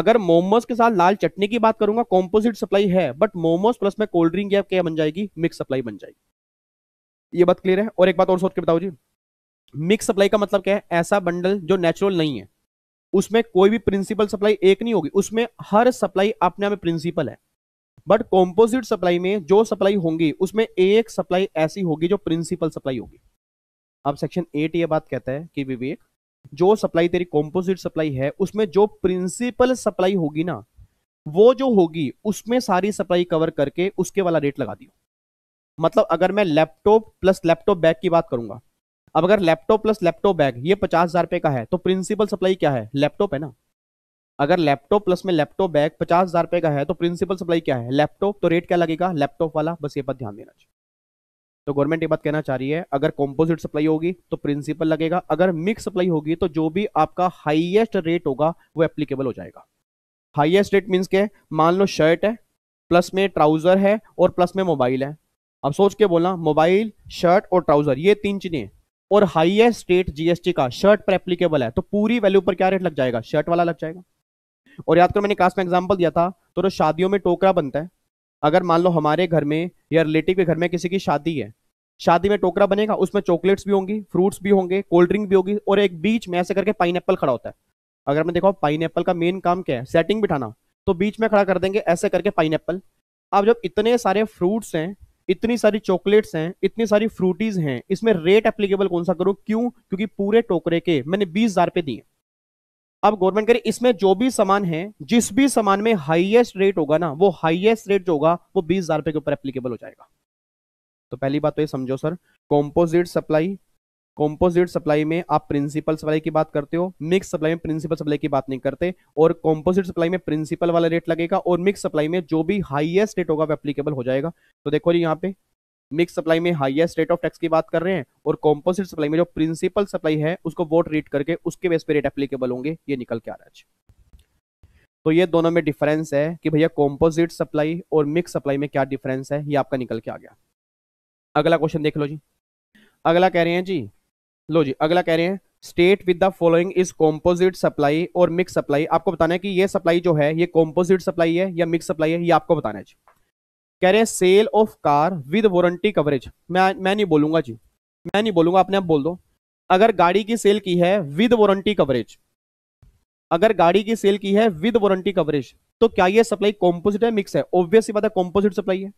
अगर मोमोज के साथ लाल चटनी की बात करूंगा कॉम्पोजिट सप्लाई है बट मोमोज प्लस में कोल्ड ड्रिंक क्या बन जाएगी मिक्स सप्लाई बन जाएगी ये बात क्लियर है और एक बात और सोच के बताओ जी मिक्स सप्लाई का मतलब क्या है ऐसा बंडल जो नेचुरल नहीं है उसमें कोई भी प्रिंसिपल सप्लाई एक नहीं होगी उसमें हर सप्लाई अपने आप में प्रिंसिपल है बट कॉम्पोजिट सप्लाई में जो सप्लाई होंगी उसमें एक सप्लाई ऐसी होगी जो प्रिंसिपल सप्लाई होगी अब सेक्शन एट ये बात कहता है कि विवेक जो सप्लाई तेरी कॉम्पोजिट सप्लाई है उसमें जो प्रिंसिपल सप्लाई होगी ना वो जो होगी उसमें सारी सप्लाई कवर करके उसके वाला रेट लगा दियो मतलब अगर मैं लैपटॉप प्लस लैपटॉप बैग की बात करूंगा अब अगर लैपटॉप प्लस लैपटॉप बैग ये पचास हजार रुपए का है तो प्रिंसिपल सप्लाई क्या है लैपटॉप है ना अगर लैपटॉप प्लस में लैपटॉप बैग पचास हजार रुपए का है तो प्रिंसिपल सप्लाई क्या है लैपटॉप तो रेट क्या लगेगा लैपटॉप वाला बस ये बात ध्यान देना चाहिए तो गवर्नमेंट ये बात कहना चाह रही है अगर कॉम्पोजिट सप्लाई होगी तो प्रिंसिपल लगेगा अगर मिक्स सप्लाई होगी तो जो भी आपका हाइएस्ट रेट होगा वो एप्लीकेबल हो जाएगा हाइएस्ट रेट मीन्स के मान लो शर्ट है प्लस में ट्राउजर है और प्लस में मोबाइल है अब सोच के बोलना मोबाइल शर्ट और ट्राउजर ये तीन चीजें और हाईएस्ट रेट जीएसटी का शर्ट पर एप्लीकेबल है तो पूरी वैल्यू पर क्या रेट लग जाएगा शर्ट वाला लग जाएगा और याद करो मैंने कास्ट में एग्जाम्पल दिया था तो, जो शादियों में टोकरा बनता है अगर मान लो हमारे घर में या रिलेटिव के घर में किसी की शादी है शादी में टोकरा बनेगा उसमें चॉकलेट्स भी होंगी फ्रूट्स भी होंगे कोल्ड ड्रिंक भी होगी और एक बीच में ऐसे करके पाइन खड़ा होता है अगर मैं देखो पाइन का मेन काम क्या है सेटिंग बिठाना तो बीच में खड़ा कर देंगे ऐसे करके पाइन अब जब इतने सारे फ्रूट्स हैं इतनी सारी चॉकलेट्स हैं इतनी सारी फ्रूटीज हैं इसमें रेट एप्लीकेबल कौन सा करूं क्यों क्योंकि पूरे टोकरे के मैंने बीस हजार रुपए दिए अब गवर्नमेंट कह रही इसमें जो भी सामान है जिस भी सामान में हाईएस्ट रेट होगा ना वो हाईएस्ट रेट जो होगा वो बीस हजार रुपए के ऊपर एप्लीकेबल हो जाएगा तो पहली बात तो ये समझो sir composite supply composite supply में आप प्रिंसिपल सप्लाई की बात करते हो मिक्स सप्लाई में प्रिंसिपल सप्लाई की बात नहीं करते और कॉम्पोजिट सप्लाई में प्रिंसिपल वाला रेट लगेगा और मिक्स सप्लाई में जो भी हाईएस्ट रेट होगा वो एप्लीकेबल हो जाएगा तो देखो जी यहाँ पे मिक्स सप्लाई में हाईएस्ट रेट ऑफ टैक्स की बात कर रहे हैं और कॉम्पोजिट सप्लाई में जो प्रिंसिपल सप्लाई है उसको वोट रीड करके उसके बेस पे रेट एप्लीकेबल होंगे ये निकल के आ रहा है तो ये दोनों में डिफरेंस है कि भैया कॉम्पोजिट सप्लाई और मिक्स सप्लाई में क्या डिफरेंस है ये आपका निकल के आ गया अगला क्वेश्चन देख लो जी अगला कह रहे हैं जी लो जी अगला कह रहे हैं state with the following is composite supply और मिक्स सप्लाई आपको बताना है कि ये सप्लाई जो है ये कॉम्पोजिट सप्लाई है या मिक्स सप्लाई है ये आपको बताना है जी कह रहे हैं sale of car with warranty coverage मैं मैं नहीं बोलूंगा जी मैं नहीं बोलूंगा आपने आप बोल दो अगर गाड़ी की सेल की है विद वारंटी कवरेज अगर गाड़ी की सेल की है विद वारंटी कवरेज तो क्या ये सप्लाई कॉम्पोजिट है मिक्स है ऑब्वियसली बात है कॉम्पोजिट सप्लाई है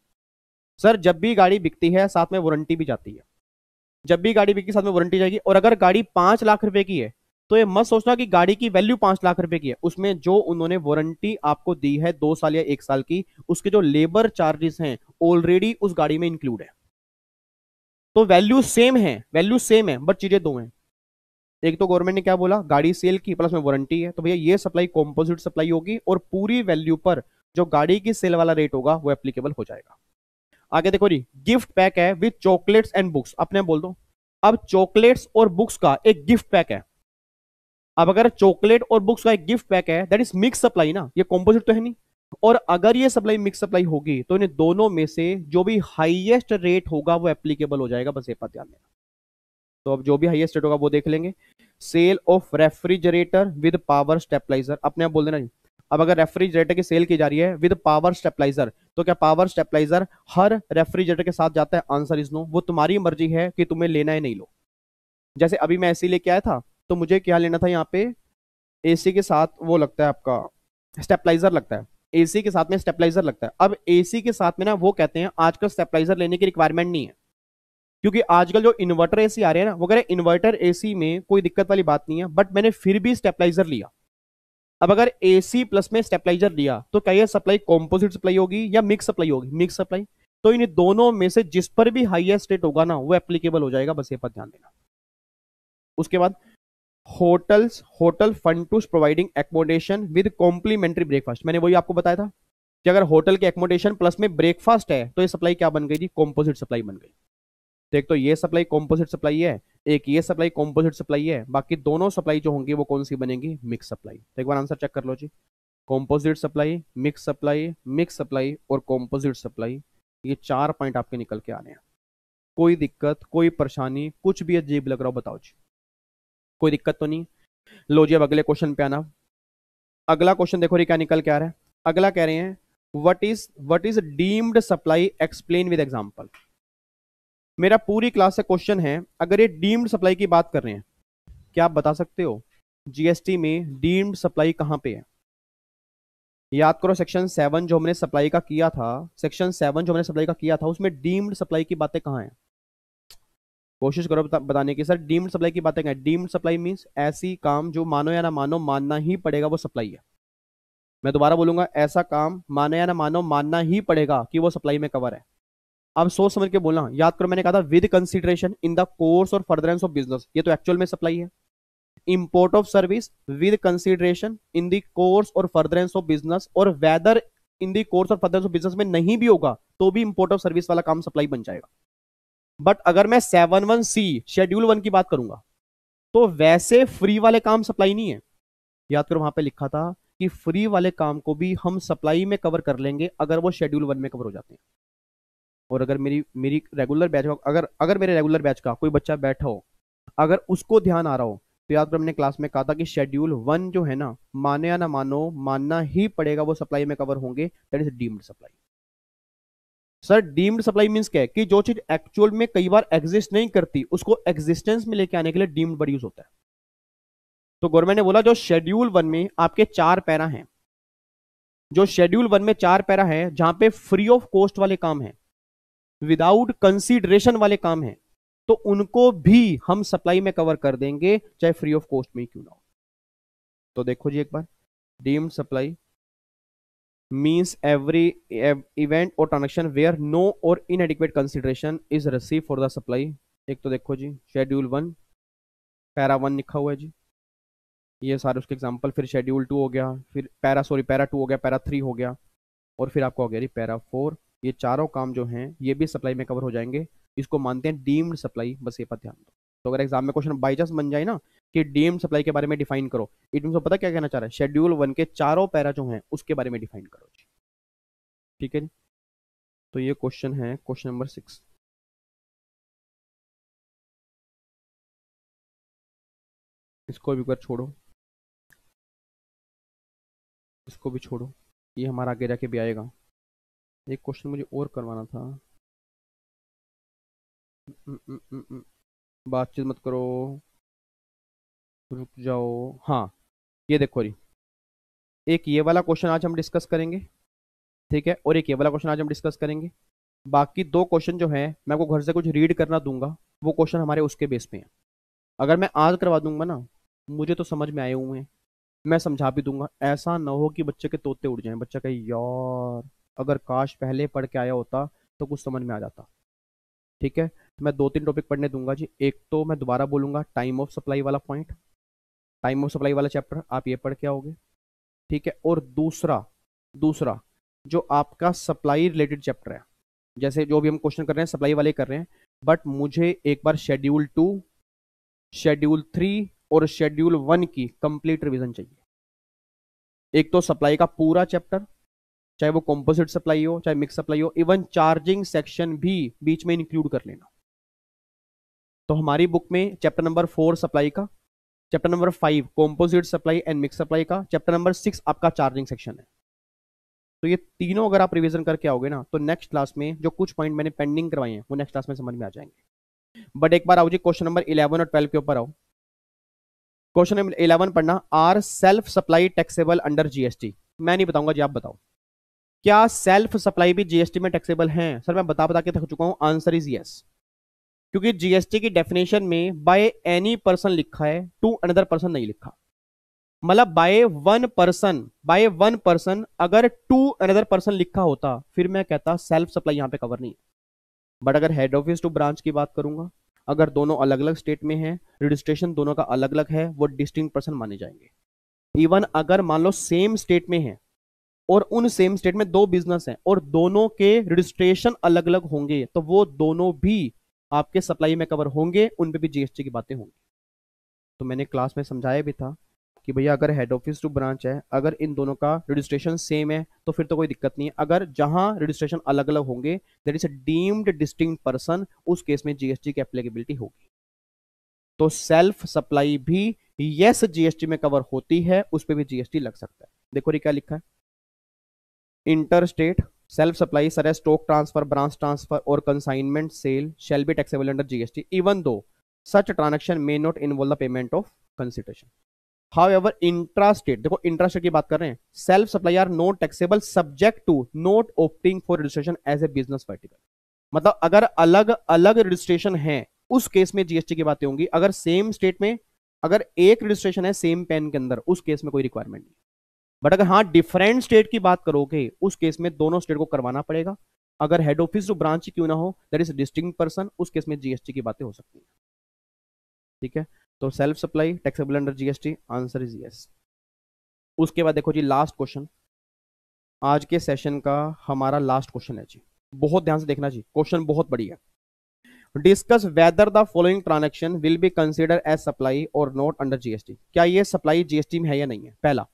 सर जब भी गाड़ी बिकती है साथ में वारंटी भी जाती है जब भी गाड़ी बिकी साथ में वारंटी जाएगी और अगर गाड़ी पांच लाख रुपए की है तो ये मत सोचना कि गाड़ी की वैल्यू पांच लाख रुपए की है उसमें जो उन्होंने वारंटी आपको दी है दो साल या एक साल की उसके जो लेबर चार्जेस हैं ऑलरेडी उस गाड़ी में इंक्लूड है तो वैल्यू सेम है वैल्यू सेम है बट चीजें दो हैं एक तो गवर्नमेंट ने क्या बोला गाड़ी सेल की प्लस में वारंटी है तो भैया ये सप्लाई कॉम्पोजिट सप्लाई होगी और पूरी वैल्यू पर जो गाड़ी की सेल वाला रेट होगा वो एप्लीकेबल हो जाएगा आगे देखो जी गिफ्ट पैक है विथ चॉकलेट्स एंड बुक्स अपने बोल दो अब चॉकलेट्स और बुक्स का एक गिफ्ट पैक है अब अगर चॉकलेट और बुक्स का एक गिफ्ट पैक है दैट इज मिक्स सप्लाई ना ये कॉम्पोजिट तो है नहीं और अगर ये सप्लाई मिक्स सप्लाई होगी तो इन्हें दोनों में से जो भी हाईएस्ट रेट होगा वो एप्लीकेबल हो जाएगा बस ये पता ध्यान देना तो अब जो भी हाईएस्ट रेट होगा वो देख लेंगे sale of refrigerator with power stabiliser अपने आप बोल देना जी अब अगर रेफ्रिजरेटर की सेल की जा रही है विद पावर स्टेपलाइजर तो क्या पावर स्टेपलाइजर हर रेफ्रिजरेटर के साथ जाता है आंसर इज नो वो तुम्हारी मर्जी है कि तुम्हें लेना है नहीं लो जैसे अभी मैं एसी लेके आया था तो मुझे क्या लेना था यहाँ पे एसी के साथ वो लगता है आपका स्टेपलाइजर लगता है एसी के साथ में स्टेपलाइजर लगता है अब एसी के साथ में ना वो कहते हैं आजकल स्टेपलाइजर लेने की रिक्वायरमेंट नहीं है क्योंकि आजकल जो इन्वर्टर एसी आ रहे हैं ना वो कह रहे हैं इन्वर्टर एसी में कोई दिक्कत वाली बात नहीं है बट मैंने फिर भी स्टेपलाइजर लिया अब अगर ए सी प्लस में स्टेपलाइजर लिया तो क्या यह सप्लाई कॉम्पोजिट सप्लाई होगी या मिक्स सप्लाई होगी मिक्स सप्लाई तो इन दोनों में से जिस पर भी हाइएस्ट रेट होगा ना वो एप्लीकेबल हो जाएगा बस ये पर ध्यान देना उसके बाद hotels hotel fund to providing accommodation with complimentary breakfast मैंने वही आपको बताया था कि अगर होटल के एकोमोडेशन प्लस में ब्रेकफास्ट है तो ये सप्लाई क्या बन गई थी कॉम्पोजिट सप्लाई बन गई तो एक तो ये सप्लाई कॉम्पोजिट सप्लाई है एक ये सप्लाई कॉम्पोजिट सप्लाई है बाकी दोनों सप्लाई जो होंगी वो कौन सी बनेंगी मिक्स सप्लाई तो एक बार आंसर चेक कर लो जी composite supply mix supply mix supply और कॉम्पोजिट सप्लाई ये चार पॉइंट आपके निकल के आ रहे हैं कोई दिक्कत कोई परेशानी कुछ भी अजीब लग रहा हो बताओ जी कोई दिक्कत तो नहीं लो जी अब अगले क्वेश्चन पे आना अगला क्वेश्चन देखो रही क्या निकल के आ रहा है अगला कह रहे हैं what is what is deemed supply explain with example मेरा पूरी क्लास से क्वेश्चन है अगर ये डीम्ड सप्लाई की बात कर रहे हैं क्या आप बता सकते हो जीएसटी में डीम्ड सप्लाई कहाँ पे है याद करो सेक्शन सेवन जो हमने सप्लाई का किया था सेक्शन सेवन जो हमने सप्लाई का किया था उसमें डीम्ड सप्लाई की बातें कहाँ हैं कोशिश करो बता, बताने की सर डीम्ड सप्लाई की बातें कहें डीम्ड सप्लाई मीन्स ऐसी काम जो मानो या ना मानो मानना ही पड़ेगा वो सप्लाई है मैं दोबारा बोलूंगा ऐसा काम मानो या ना मानो मानना ही पड़ेगा कि वो सप्लाई में कवर है अब सोच समझ के बोलना याद करो मैंने कहा था with consideration in the course और फर्दरेंस ऑफ बिजनेस ये तो एक्चुअल में सप्लाई है import of service with consideration in the course or furtherance of business और whether in the course or furtherance of business में नहीं भी होगा तो भी इंपोर्ट ऑफ सर्विस वाला काम सप्लाई बन जाएगा बट अगर मैं seven one C schedule one की बात करूंगा तो वैसे फ्री वाले काम सप्लाई नहीं है याद करो वहां पे लिखा था कि फ्री वाले काम को भी हम सप्लाई में कवर कर लेंगे अगर वो शेड्यूल वन में कवर हो जाते हैं और अगर मेरी मेरी रेगुलर बैच का अगर अगर मेरे रेगुलर बैच का कोई बच्चा बैठा हो अगर उसको ध्यान आ रहा हो तो याद पर हमने क्लास में कहा था कि शेड्यूल वन जो है ना माने या ना मानो मानना ही पड़ेगा वो सप्लाई में कवर होंगे that is deemed supply sir deemed supply means क्या है कि जो चीज एक्चुअल में कई बार एग्जिस्ट नहीं करती उसको एग्जिस्टेंस में लेके आने के लिए डीम्ड वर्ड यूज होता है तो गवर्नमेंट ने बोला जो शेड्यूल वन में आपके चार पैरा हैं जो शेड्यूल वन में चार पैरा है जहां पे फ्री ऑफ कॉस्ट वाले काम हैं विदाउट कंसीडरेशन वाले काम हैं तो उनको भी हम सप्लाई में कवर कर देंगे चाहे फ्री ऑफ कॉस्ट में क्यों ना हो तो देखो जी एक बार deemed supply means every event or transaction where no or inadequate consideration is receive for the supply एक तो देखो जी शेड्यूल वन पैरा वन लिखा हुआ है जी ये सारे उसके एग्जाम्पल फिर शेड्यूल टू हो गया फिर पैरा सॉरी पैरा टू हो गया पैरा थ्री हो गया और फिर आपको हो गया जी पैरा फोर ये चारों काम जो हैं ये भी सप्लाई में कवर हो जाएंगे इसको मानते हैं डीम्ड सप्लाई बस ये पर ध्यान दो तो अगर एग्जाम में क्वेश्चन बाई चांस बन जाए ना कि डीम्ड सप्लाई के बारे में डिफाइन करो इट मीन पता क्या कहना चाह रहा है शेड्यूल वन के चारों पैरा जो हैं उसके बारे में डिफाइन करो ठीक है जी तो ये क्वेश्चन है क्वेश्चन नंबर सिक्स इसको भी एक बार छोड़ो इसको भी छोड़ो ये हमारा आगे जाके भी आएगा एक क्वेश्चन मुझे और करवाना था हम्म, हम्म, हम्म, बातचीत मत करो रुक जाओ हाँ ये देखो जी एक ये वाला क्वेश्चन आज हम डिस्कस करेंगे ठीक है और एक ये वाला क्वेश्चन आज हम डिस्कस करेंगे बाकी दो क्वेश्चन जो है मैं आपको घर से कुछ रीड करना दूंगा वो क्वेश्चन हमारे उसके बेस पे हैं अगर मैं आज करवा दूंगा ना मुझे तो समझ में आए हुए हैं मैं समझा भी दूंगा ऐसा ना हो कि बच्चे के तोते उड़ जाएं बच्चा कहे यार अगर काश पहले पढ़ के आया होता तो कुछ समझ में आ जाता ठीक है मैं दो तीन टॉपिक पढ़ने दूंगा जी एक तो मैं दोबारा बोलूंगा टाइम ऑफ सप्लाई वाला पॉइंट टाइम ऑफ सप्लाई वाला चैप्टर आप ये पढ़ के आओगे ठीक है और दूसरा दूसरा जो आपका सप्लाई रिलेटेड चैप्टर है जैसे जो भी हम क्वेश्चन कर रहे हैं सप्लाई वाले कर रहे हैं बट मुझे एक बार शेड्यूल टू शेड्यूल थ्री और शेड्यूल वन की कंप्लीट रिवीजन चाहिए एक तो सप्लाई का पूरा चैप्टर चाहे वो कॉम्पोजिट सप्लाई हो चाहे मिक्स सप्लाई हो इवन चार्जिंग सेक्शन भी बीच में इंक्लूड कर लेना तो हमारी बुक में चैप्टर नंबर फोर सप्लाई का chapter number five composite supply and mix supply का चैप्टर नंबर सिक्स आपका चार्जिंग सेक्शन है तो ये तीनों अगर आप रिविजन करके आओगे ना तो नेक्स्ट क्लास में जो कुछ पॉइंट मैंने पेंडिंग करवाए हैं वो नेक्स्ट क्लास में समझ में आ जाएंगे बट एक बार आओ जी क्वेश्चन नंबर इलेवन और ट्वेल्व के ऊपर आओ क्वेश्चन नंबर इलेवन पढ़ना are self supply taxable under GST मैं नहीं बताऊंगा जी आप बताओ क्या सेल्फ सप्लाई भी जीएसटी में टैक्सेबल है सर मैं बता बता के थक चुका हूं आंसर इज यस क्योंकि जीएसटी की डेफिनेशन में बाय एनी पर्सन लिखा है टू अनदर पर्सन नहीं लिखा मतलब by one person by one person अगर टू अनदर पर्सन लिखा होता फिर मैं कहता सेल्फ सप्लाई यहाँ पे कवर नहीं है बट अगर हेड ऑफिस टू ब्रांच की बात करूंगा अगर दोनों अलग अलग स्टेट में है रजिस्ट्रेशन दोनों का अलग अलग है वो डिस्टिंग पर्सन माने जाएंगे इवन अगर मान लो सेम स्टेट में है और उन सेम स्टेट में दो बिजनेस हैं और दोनों के रजिस्ट्रेशन अलग अलग होंगे तो वो दोनों भी आपके सप्लाई में कवर होंगे उन पर भी जीएसटी की बातें होंगी तो मैंने क्लास में समझाया भी था कि भैया अगर हेड ऑफिस टू ब्रांच है अगर इन दोनों का रजिस्ट्रेशन सेम है तो फिर तो कोई दिक्कत नहीं है अगर जहां रजिस्ट्रेशन अलग अलग होंगे that is a deemed distinct person उस केस में जीएसटी की एप्लीकेबिलिटी होगी तो सेल्फ सप्लाई भी यस जीएसटी में कवर होती है उस पर भी जीएसटी लग सकता है देखो रे क्या लिखा है inter state self supply sir stock transfer branch transfer और consignment sale shall be taxable under GST even though such transaction may not involve the payment of consideration however intrastate देखो इंट्रास्टेट की बात कर रहे हैं self supply are not taxable subject to not opting for registration as a business vertical मतलब अगर अलग अलग रजिस्ट्रेशन है उस केस में जीएसटी की बातें होंगी अगर सेम स्टेट में अगर एक रजिस्ट्रेशन है सेम पेन के अंदर उस केस में कोई रिक्वायरमेंट नहीं बट अगर हाँ डिफरेंट स्टेट की बात करोगे उस केस में दोनों स्टेट को करवाना पड़ेगा अगर हेड ऑफिस जो ब्रांच क्यों ना हो दैट इज डिस्टिंग पर्सन उस केस में जीएसटी की बातें हो सकती है ठीक है तो self supply taxable under GST answer is yes उसके बाद देखो जी लास्ट क्वेश्चन आज के सेशन का हमारा लास्ट क्वेश्चन है जी बहुत ध्यान से देखना जी क्वेश्चन बहुत बढ़िया discuss whether the following transaction will be consider as supply और नॉट अंडर जीएसटी क्या ये सप्लाई जीएसटी में है या नहीं है पहला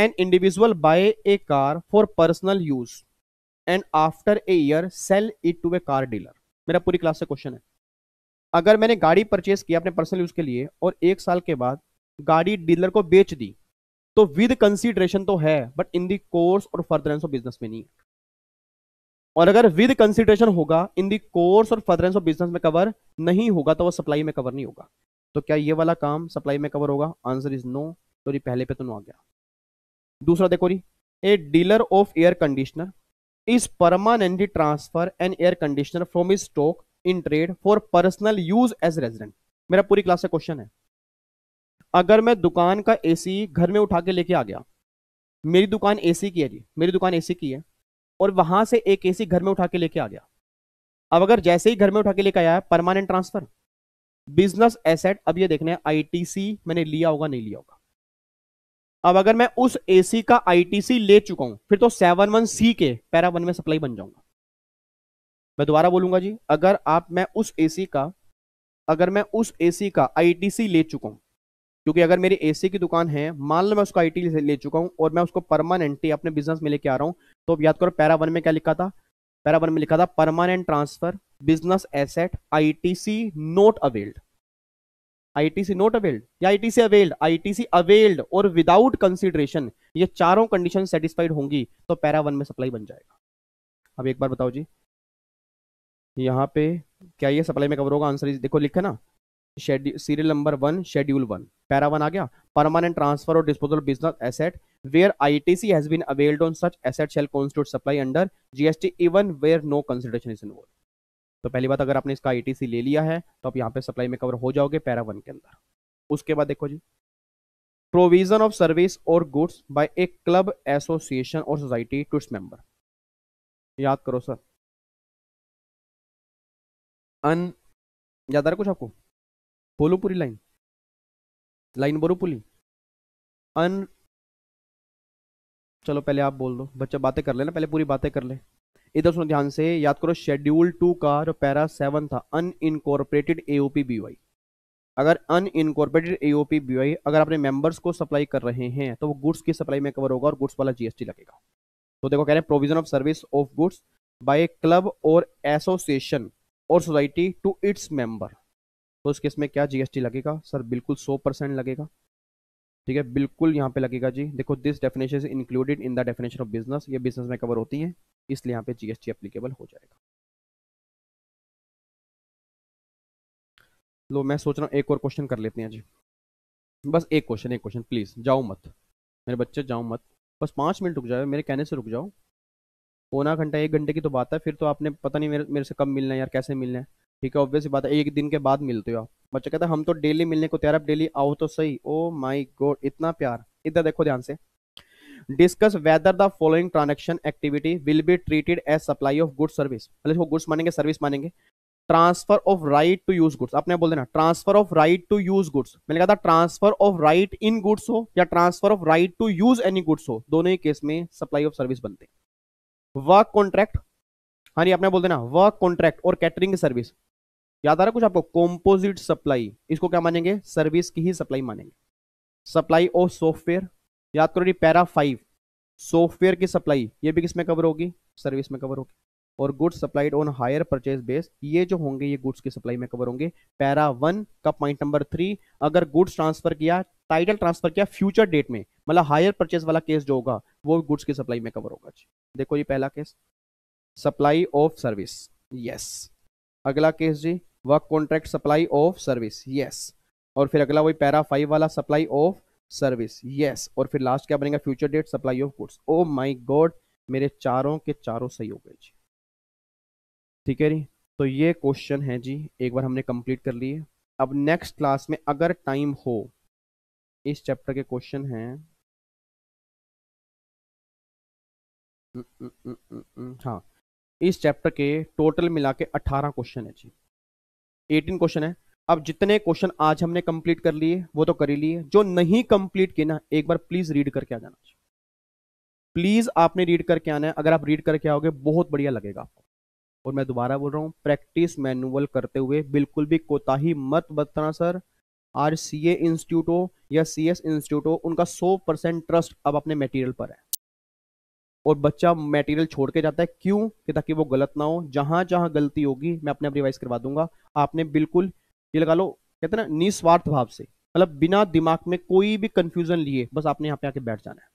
an individual buy a car for personal use and after a year sell it to a car dealer मेरा पूरी क्लास से क्वेश्चन है अगर मैंने गाड़ी परचेज किया अपने पर्सनल यूज के लिए और एक साल के बाद गाड़ी डीलर को बेच दी तो विद कंसीडरेशन तो है बट इन दी कोर्स और फर्दरेंस ऑफ बिजनेस में नहीं है और अगर विद कंसीडरेशन होगा इन दी कोर्स और फर्दरेंस ऑफ बिजनेस में कवर नहीं होगा तो वो सप्लाई में कवर नहीं होगा तो क्या ये वाला काम सप्लाई में कवर होगा आंसर इज नो तो ये पहले पे तो नो आ गया दूसरा देखो जी a dealer of air conditioner is permanently transfer an air conditioner from his stock in trade for personal use as resident मेरा पूरी क्लास का क्वेश्चन है अगर मैं दुकान का एसी घर में उठा के लेके आ गया मेरी दुकान एसी की है जी मेरी दुकान एसी की है और वहां से एक एसी घर में उठा के लेके आ गया अब अगर जैसे ही घर में उठा के लेके आया परमानेंट ट्रांसफर बिजनेस एसेट अब ये देखना है आईटीसी मैंने लिया होगा नहीं लिया होगा अब अगर मैं उस एसी का आईटीसी ले चुका हूं फिर तो सेवन वन सी के पैरा वन में सप्लाई बन जाऊंगा मैं दोबारा बोलूंगा जी अगर आप मैं उस एसी का अगर मैं उस एसी का आईटीसी ले चुका हूं क्योंकि अगर मेरी एसी की दुकान है मान लो मैं उसको आईटी ले चुका हूं और मैं उसको परमानेंटली अपने बिजनेस में लेके आ रहा हूं तो अब याद करो पैरा वन में क्या लिखा था पैरा वन में लिखा था permanent transfer business asset C not availed ITC not availed या आईटीसी अवेल्ड आईटीसी अवेल्ड और विदाउट कंसिडरेशन ये चारों कंडीशन सेटिस्फाइड होंगी तो पैरा वन में सप्लाई बन जाएगा अब एक बार बताओ जी यहाँ पे क्या ये सप्लाई में कवर होगा आंसर देखो लिखे ना schedule serial number one schedule one para one आ गया परमानेंट ट्रांसफर और disposal business asset where ITC has been availed on such asset shall constitute supply under GST even where no consideration is involve तो पहली बात अगर आपने इसका आई ले लिया है तो आप यहाँ पे सप्लाई में कवर हो जाओगे पैरा वन के अंदर उसके बाद देखो जी प्रोविजन ऑफ सर्विस और goods by a club association और सोसाइटी टूट्स मेंबर याद करो सर अन याद आ रहा कुछ आपको बोलो पूरी लाइन लाइन बोलो पूरी अन चलो पहले आप बोल दो बच्चा बातें कर लेना पहले पूरी बातें कर ले इधर सुनो ध्यान से याद करो शेड्यूल टू का जो पैरा सेवन था अन इनकॉर्पोरेटेड एओपी बीवाई अगर अन इनकॉर्पोरेटेड एओपी बीवाई अगर अपने मेंबर्स को सप्लाई कर रहे हैं तो वो गुड्स की सप्लाई में कवर होगा और गुड्स वाला जीएसटी लगेगा तो देखो कह रहे हैं provision of service of goods by club और एसोसिएशन और सोसाइटी टू इट्स मेंबर तो उसके इसमें क्या जीएसटी लगेगा सर बिल्कुल सौ परसेंट लगेगा ठीक है बिल्कुल यहाँ पे लगेगा जी देखो this definition is included in the definition of business ये बिजनेस में कवर होती है इसलिए यहाँ पे जीएसटी एप्लीकेबल हो जाएगा लो मैं सोच रहा हूँ एक और क्वेश्चन कर लेते हैं जी बस एक क्वेश्चन एक क्वेश्चन प्लीज़ जाओ मत मेरे बच्चे जाओ मत बस पाँच मिनट रुक जाओ मेरे कहने से रुक जाओ पौना घंटा एक घंटे की तो बात है फिर तो आपने पता नहीं मेरे मेरे से कब मिलना है यार कैसे मिलना है ठीक है ऑब्वियस बात है एक दिन के बाद मिलते हो आप बच्चा कहता है हम तो डेली मिलने को तैयार आप डेली आओ तो सही ओ माई गोड इतना प्यार इधर देखो ध्यान से discuss whether the following transaction activity will be treated as supply of good service इसको गुड्स मानेंगे सर्विस मानेंगे transfer of right to use goods आपने बोल देना transfer of right to use goods मैंने कहा था transfer of right in goods हो या transfer of right to use any goods हो दोनों ही केस में सप्लाई ऑफ सर्विस बनते हैं वर्क कॉन्ट्रैक्ट हाँ जी आपने बोल देना वर्क कॉन्ट्रैक्ट और कैटरिंग सर्विस याद आ रहा कुछ आपको कॉम्पोजिट सप्लाई इसको क्या मानेंगे सर्विस की ही सप्लाई मानेंगे सप्लाई ऑफ सॉफ्टवेयर याद करो जी पैरा फाइव सॉफ्टवेयर की सप्लाई ये भी किस में कवर होगी सर्विस में कवर होगी और goods supplied on hire purchase base ये जो होंगे ये गुड्स की सप्लाई में कवर होंगे पैरा वन का पॉइंट नंबर थ्री अगर गुड्स ट्रांसफर किया टाइटल ट्रांसफर किया फ्यूचर डेट में मतलब हायर परचेज वाला केस जो होगा वो गुड्स की सप्लाई में कवर होगा देखो ये पहला case supply of service yes अगला केस जी work contract supply of service yes और फिर अगला वही पैरा फाइव वाला सप्लाई ऑफ सर्विस यस और फिर लास्ट क्या बनेगा future date supply of goods oh my God मेरे चारों के चारों सही हो गए जी ठीक है जी तो ये क्वेश्चन है जी एक बार हमने कंप्लीट कर लिए अब नेक्स्ट क्लास में अगर टाइम हो इस चैप्टर के क्वेश्चन हैं हम्म, हम्म, हम्म, हाँ इस चैप्टर के टोटल मिला के अठारह क्वेश्चन है जी एटीन क्वेश्चन है अब जितने क्वेश्चन आज हमने कंप्लीट कर लिए वो तो कर ही लिए जो नहीं कंप्लीट किए ना एक बार प्लीज रीड करके आ जाना प्लीज आपने रीड करके आना है अगर आप रीड करके आओगे बहुत बढ़िया लगेगा आपको और मैं दोबारा बोल रहा हूँ प्रैक्टिस मैनुअल करते हुए बिल्कुल भी कोताही मत बतना सर आज सी ए इंस्टीट्यूट हो या सी एस इंस्टीट्यूट हो उनका सौ परसेंट ट्रस्ट अब अपने मेटीरियल पर है और बच्चा मेटेरियल छोड़ के जाता है क्यों कि ताकि वो गलत ना हो जहाँ जहाँ गलती होगी मैं अपने आप रिवाइज करवा दूंगा आपने बिल्कुल ये लगा लो कहते ना निस्वार्थ भाव से मतलब बिना दिमाग में कोई भी कंफ्यूजन लिए बस आपने यहाँ पे आके बैठ जाना है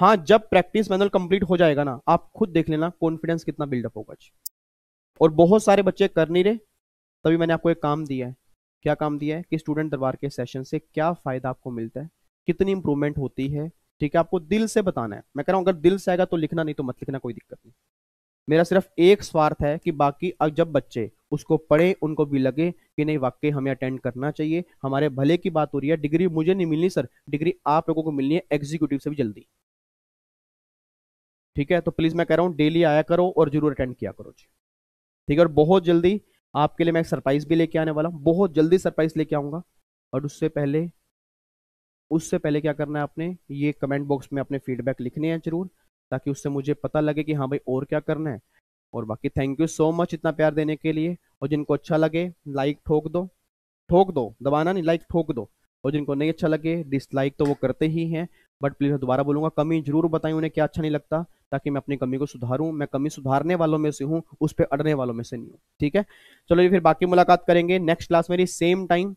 हाँ जब प्रैक्टिस मैनुअल कंप्लीट हो जाएगा ना आप खुद देख लेना कॉन्फिडेंस कितना बिल्डअप होगा जी और बहुत सारे बच्चे कर नहीं रहे तभी मैंने आपको एक काम दिया है क्या काम दिया है कि स्टूडेंट दरबार के सेशन से क्या फ़ायदा आपको मिलता है कितनी इंप्रूवमेंट होती है ठीक है आपको दिल से बताना है मैं कह रहा हूं अगर दिल से आएगा तो लिखना नहीं तो मत लिखना कोई दिक्कत नहीं मेरा सिर्फ एक स्वार्थ है कि बाकी अब जब बच्चे उसको पढ़े उनको भी लगे कि नहीं वाकई हमें अटेंड करना चाहिए हमारे भले की बात हो रही है डिग्री मुझे नहीं मिलनी सर डिग्री आप लोगों को मिलनी है एग्जीक्यूटिव से भी जल्दी ठीक है तो प्लीज़ मैं कह रहा हूँ डेली आया करो और जरूर अटेंड किया करो जी ठीक है और बहुत जल्दी आपके लिए मैं एक सरप्राइज़ भी लेके आने वाला हूँ बहुत जल्दी सरप्राइज़ लेके आऊंगा और उससे पहले उससे पहले क्या करना है आपने ये कमेंट बॉक्स में अपने फीडबैक लिखने हैं जरूर ताकि उससे मुझे पता लगे कि हाँ भाई और क्या करना है और बाकी थैंक यू सो मच इतना प्यार देने के लिए और जिनको अच्छा लगे लाइक ठोक दो ठोक दो दबाना नहीं लाइक ठोक दो और जिनको नहीं अच्छा लगे डिसलाइक तो वो करते ही हैं बट प्लीज़ मैं दोबारा बोलूँगा कमी जरूर बताएं उन्हें क्या अच्छा नहीं लगता ताकि मैं अपनी कमी को सुधारूँ मैं कमी सुधारने वालों में से हूँ उस पर अड़ने वालों में से नहीं हूँ ठीक है चलो ये फिर बाकी मुलाकात करेंगे नेक्स्ट क्लास मेरी सेम टाइम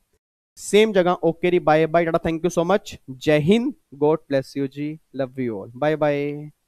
सेम जगह ओके री bye bye tata thank you so much जय हिंद गॉड ब्लेस यू जी love you all bye bye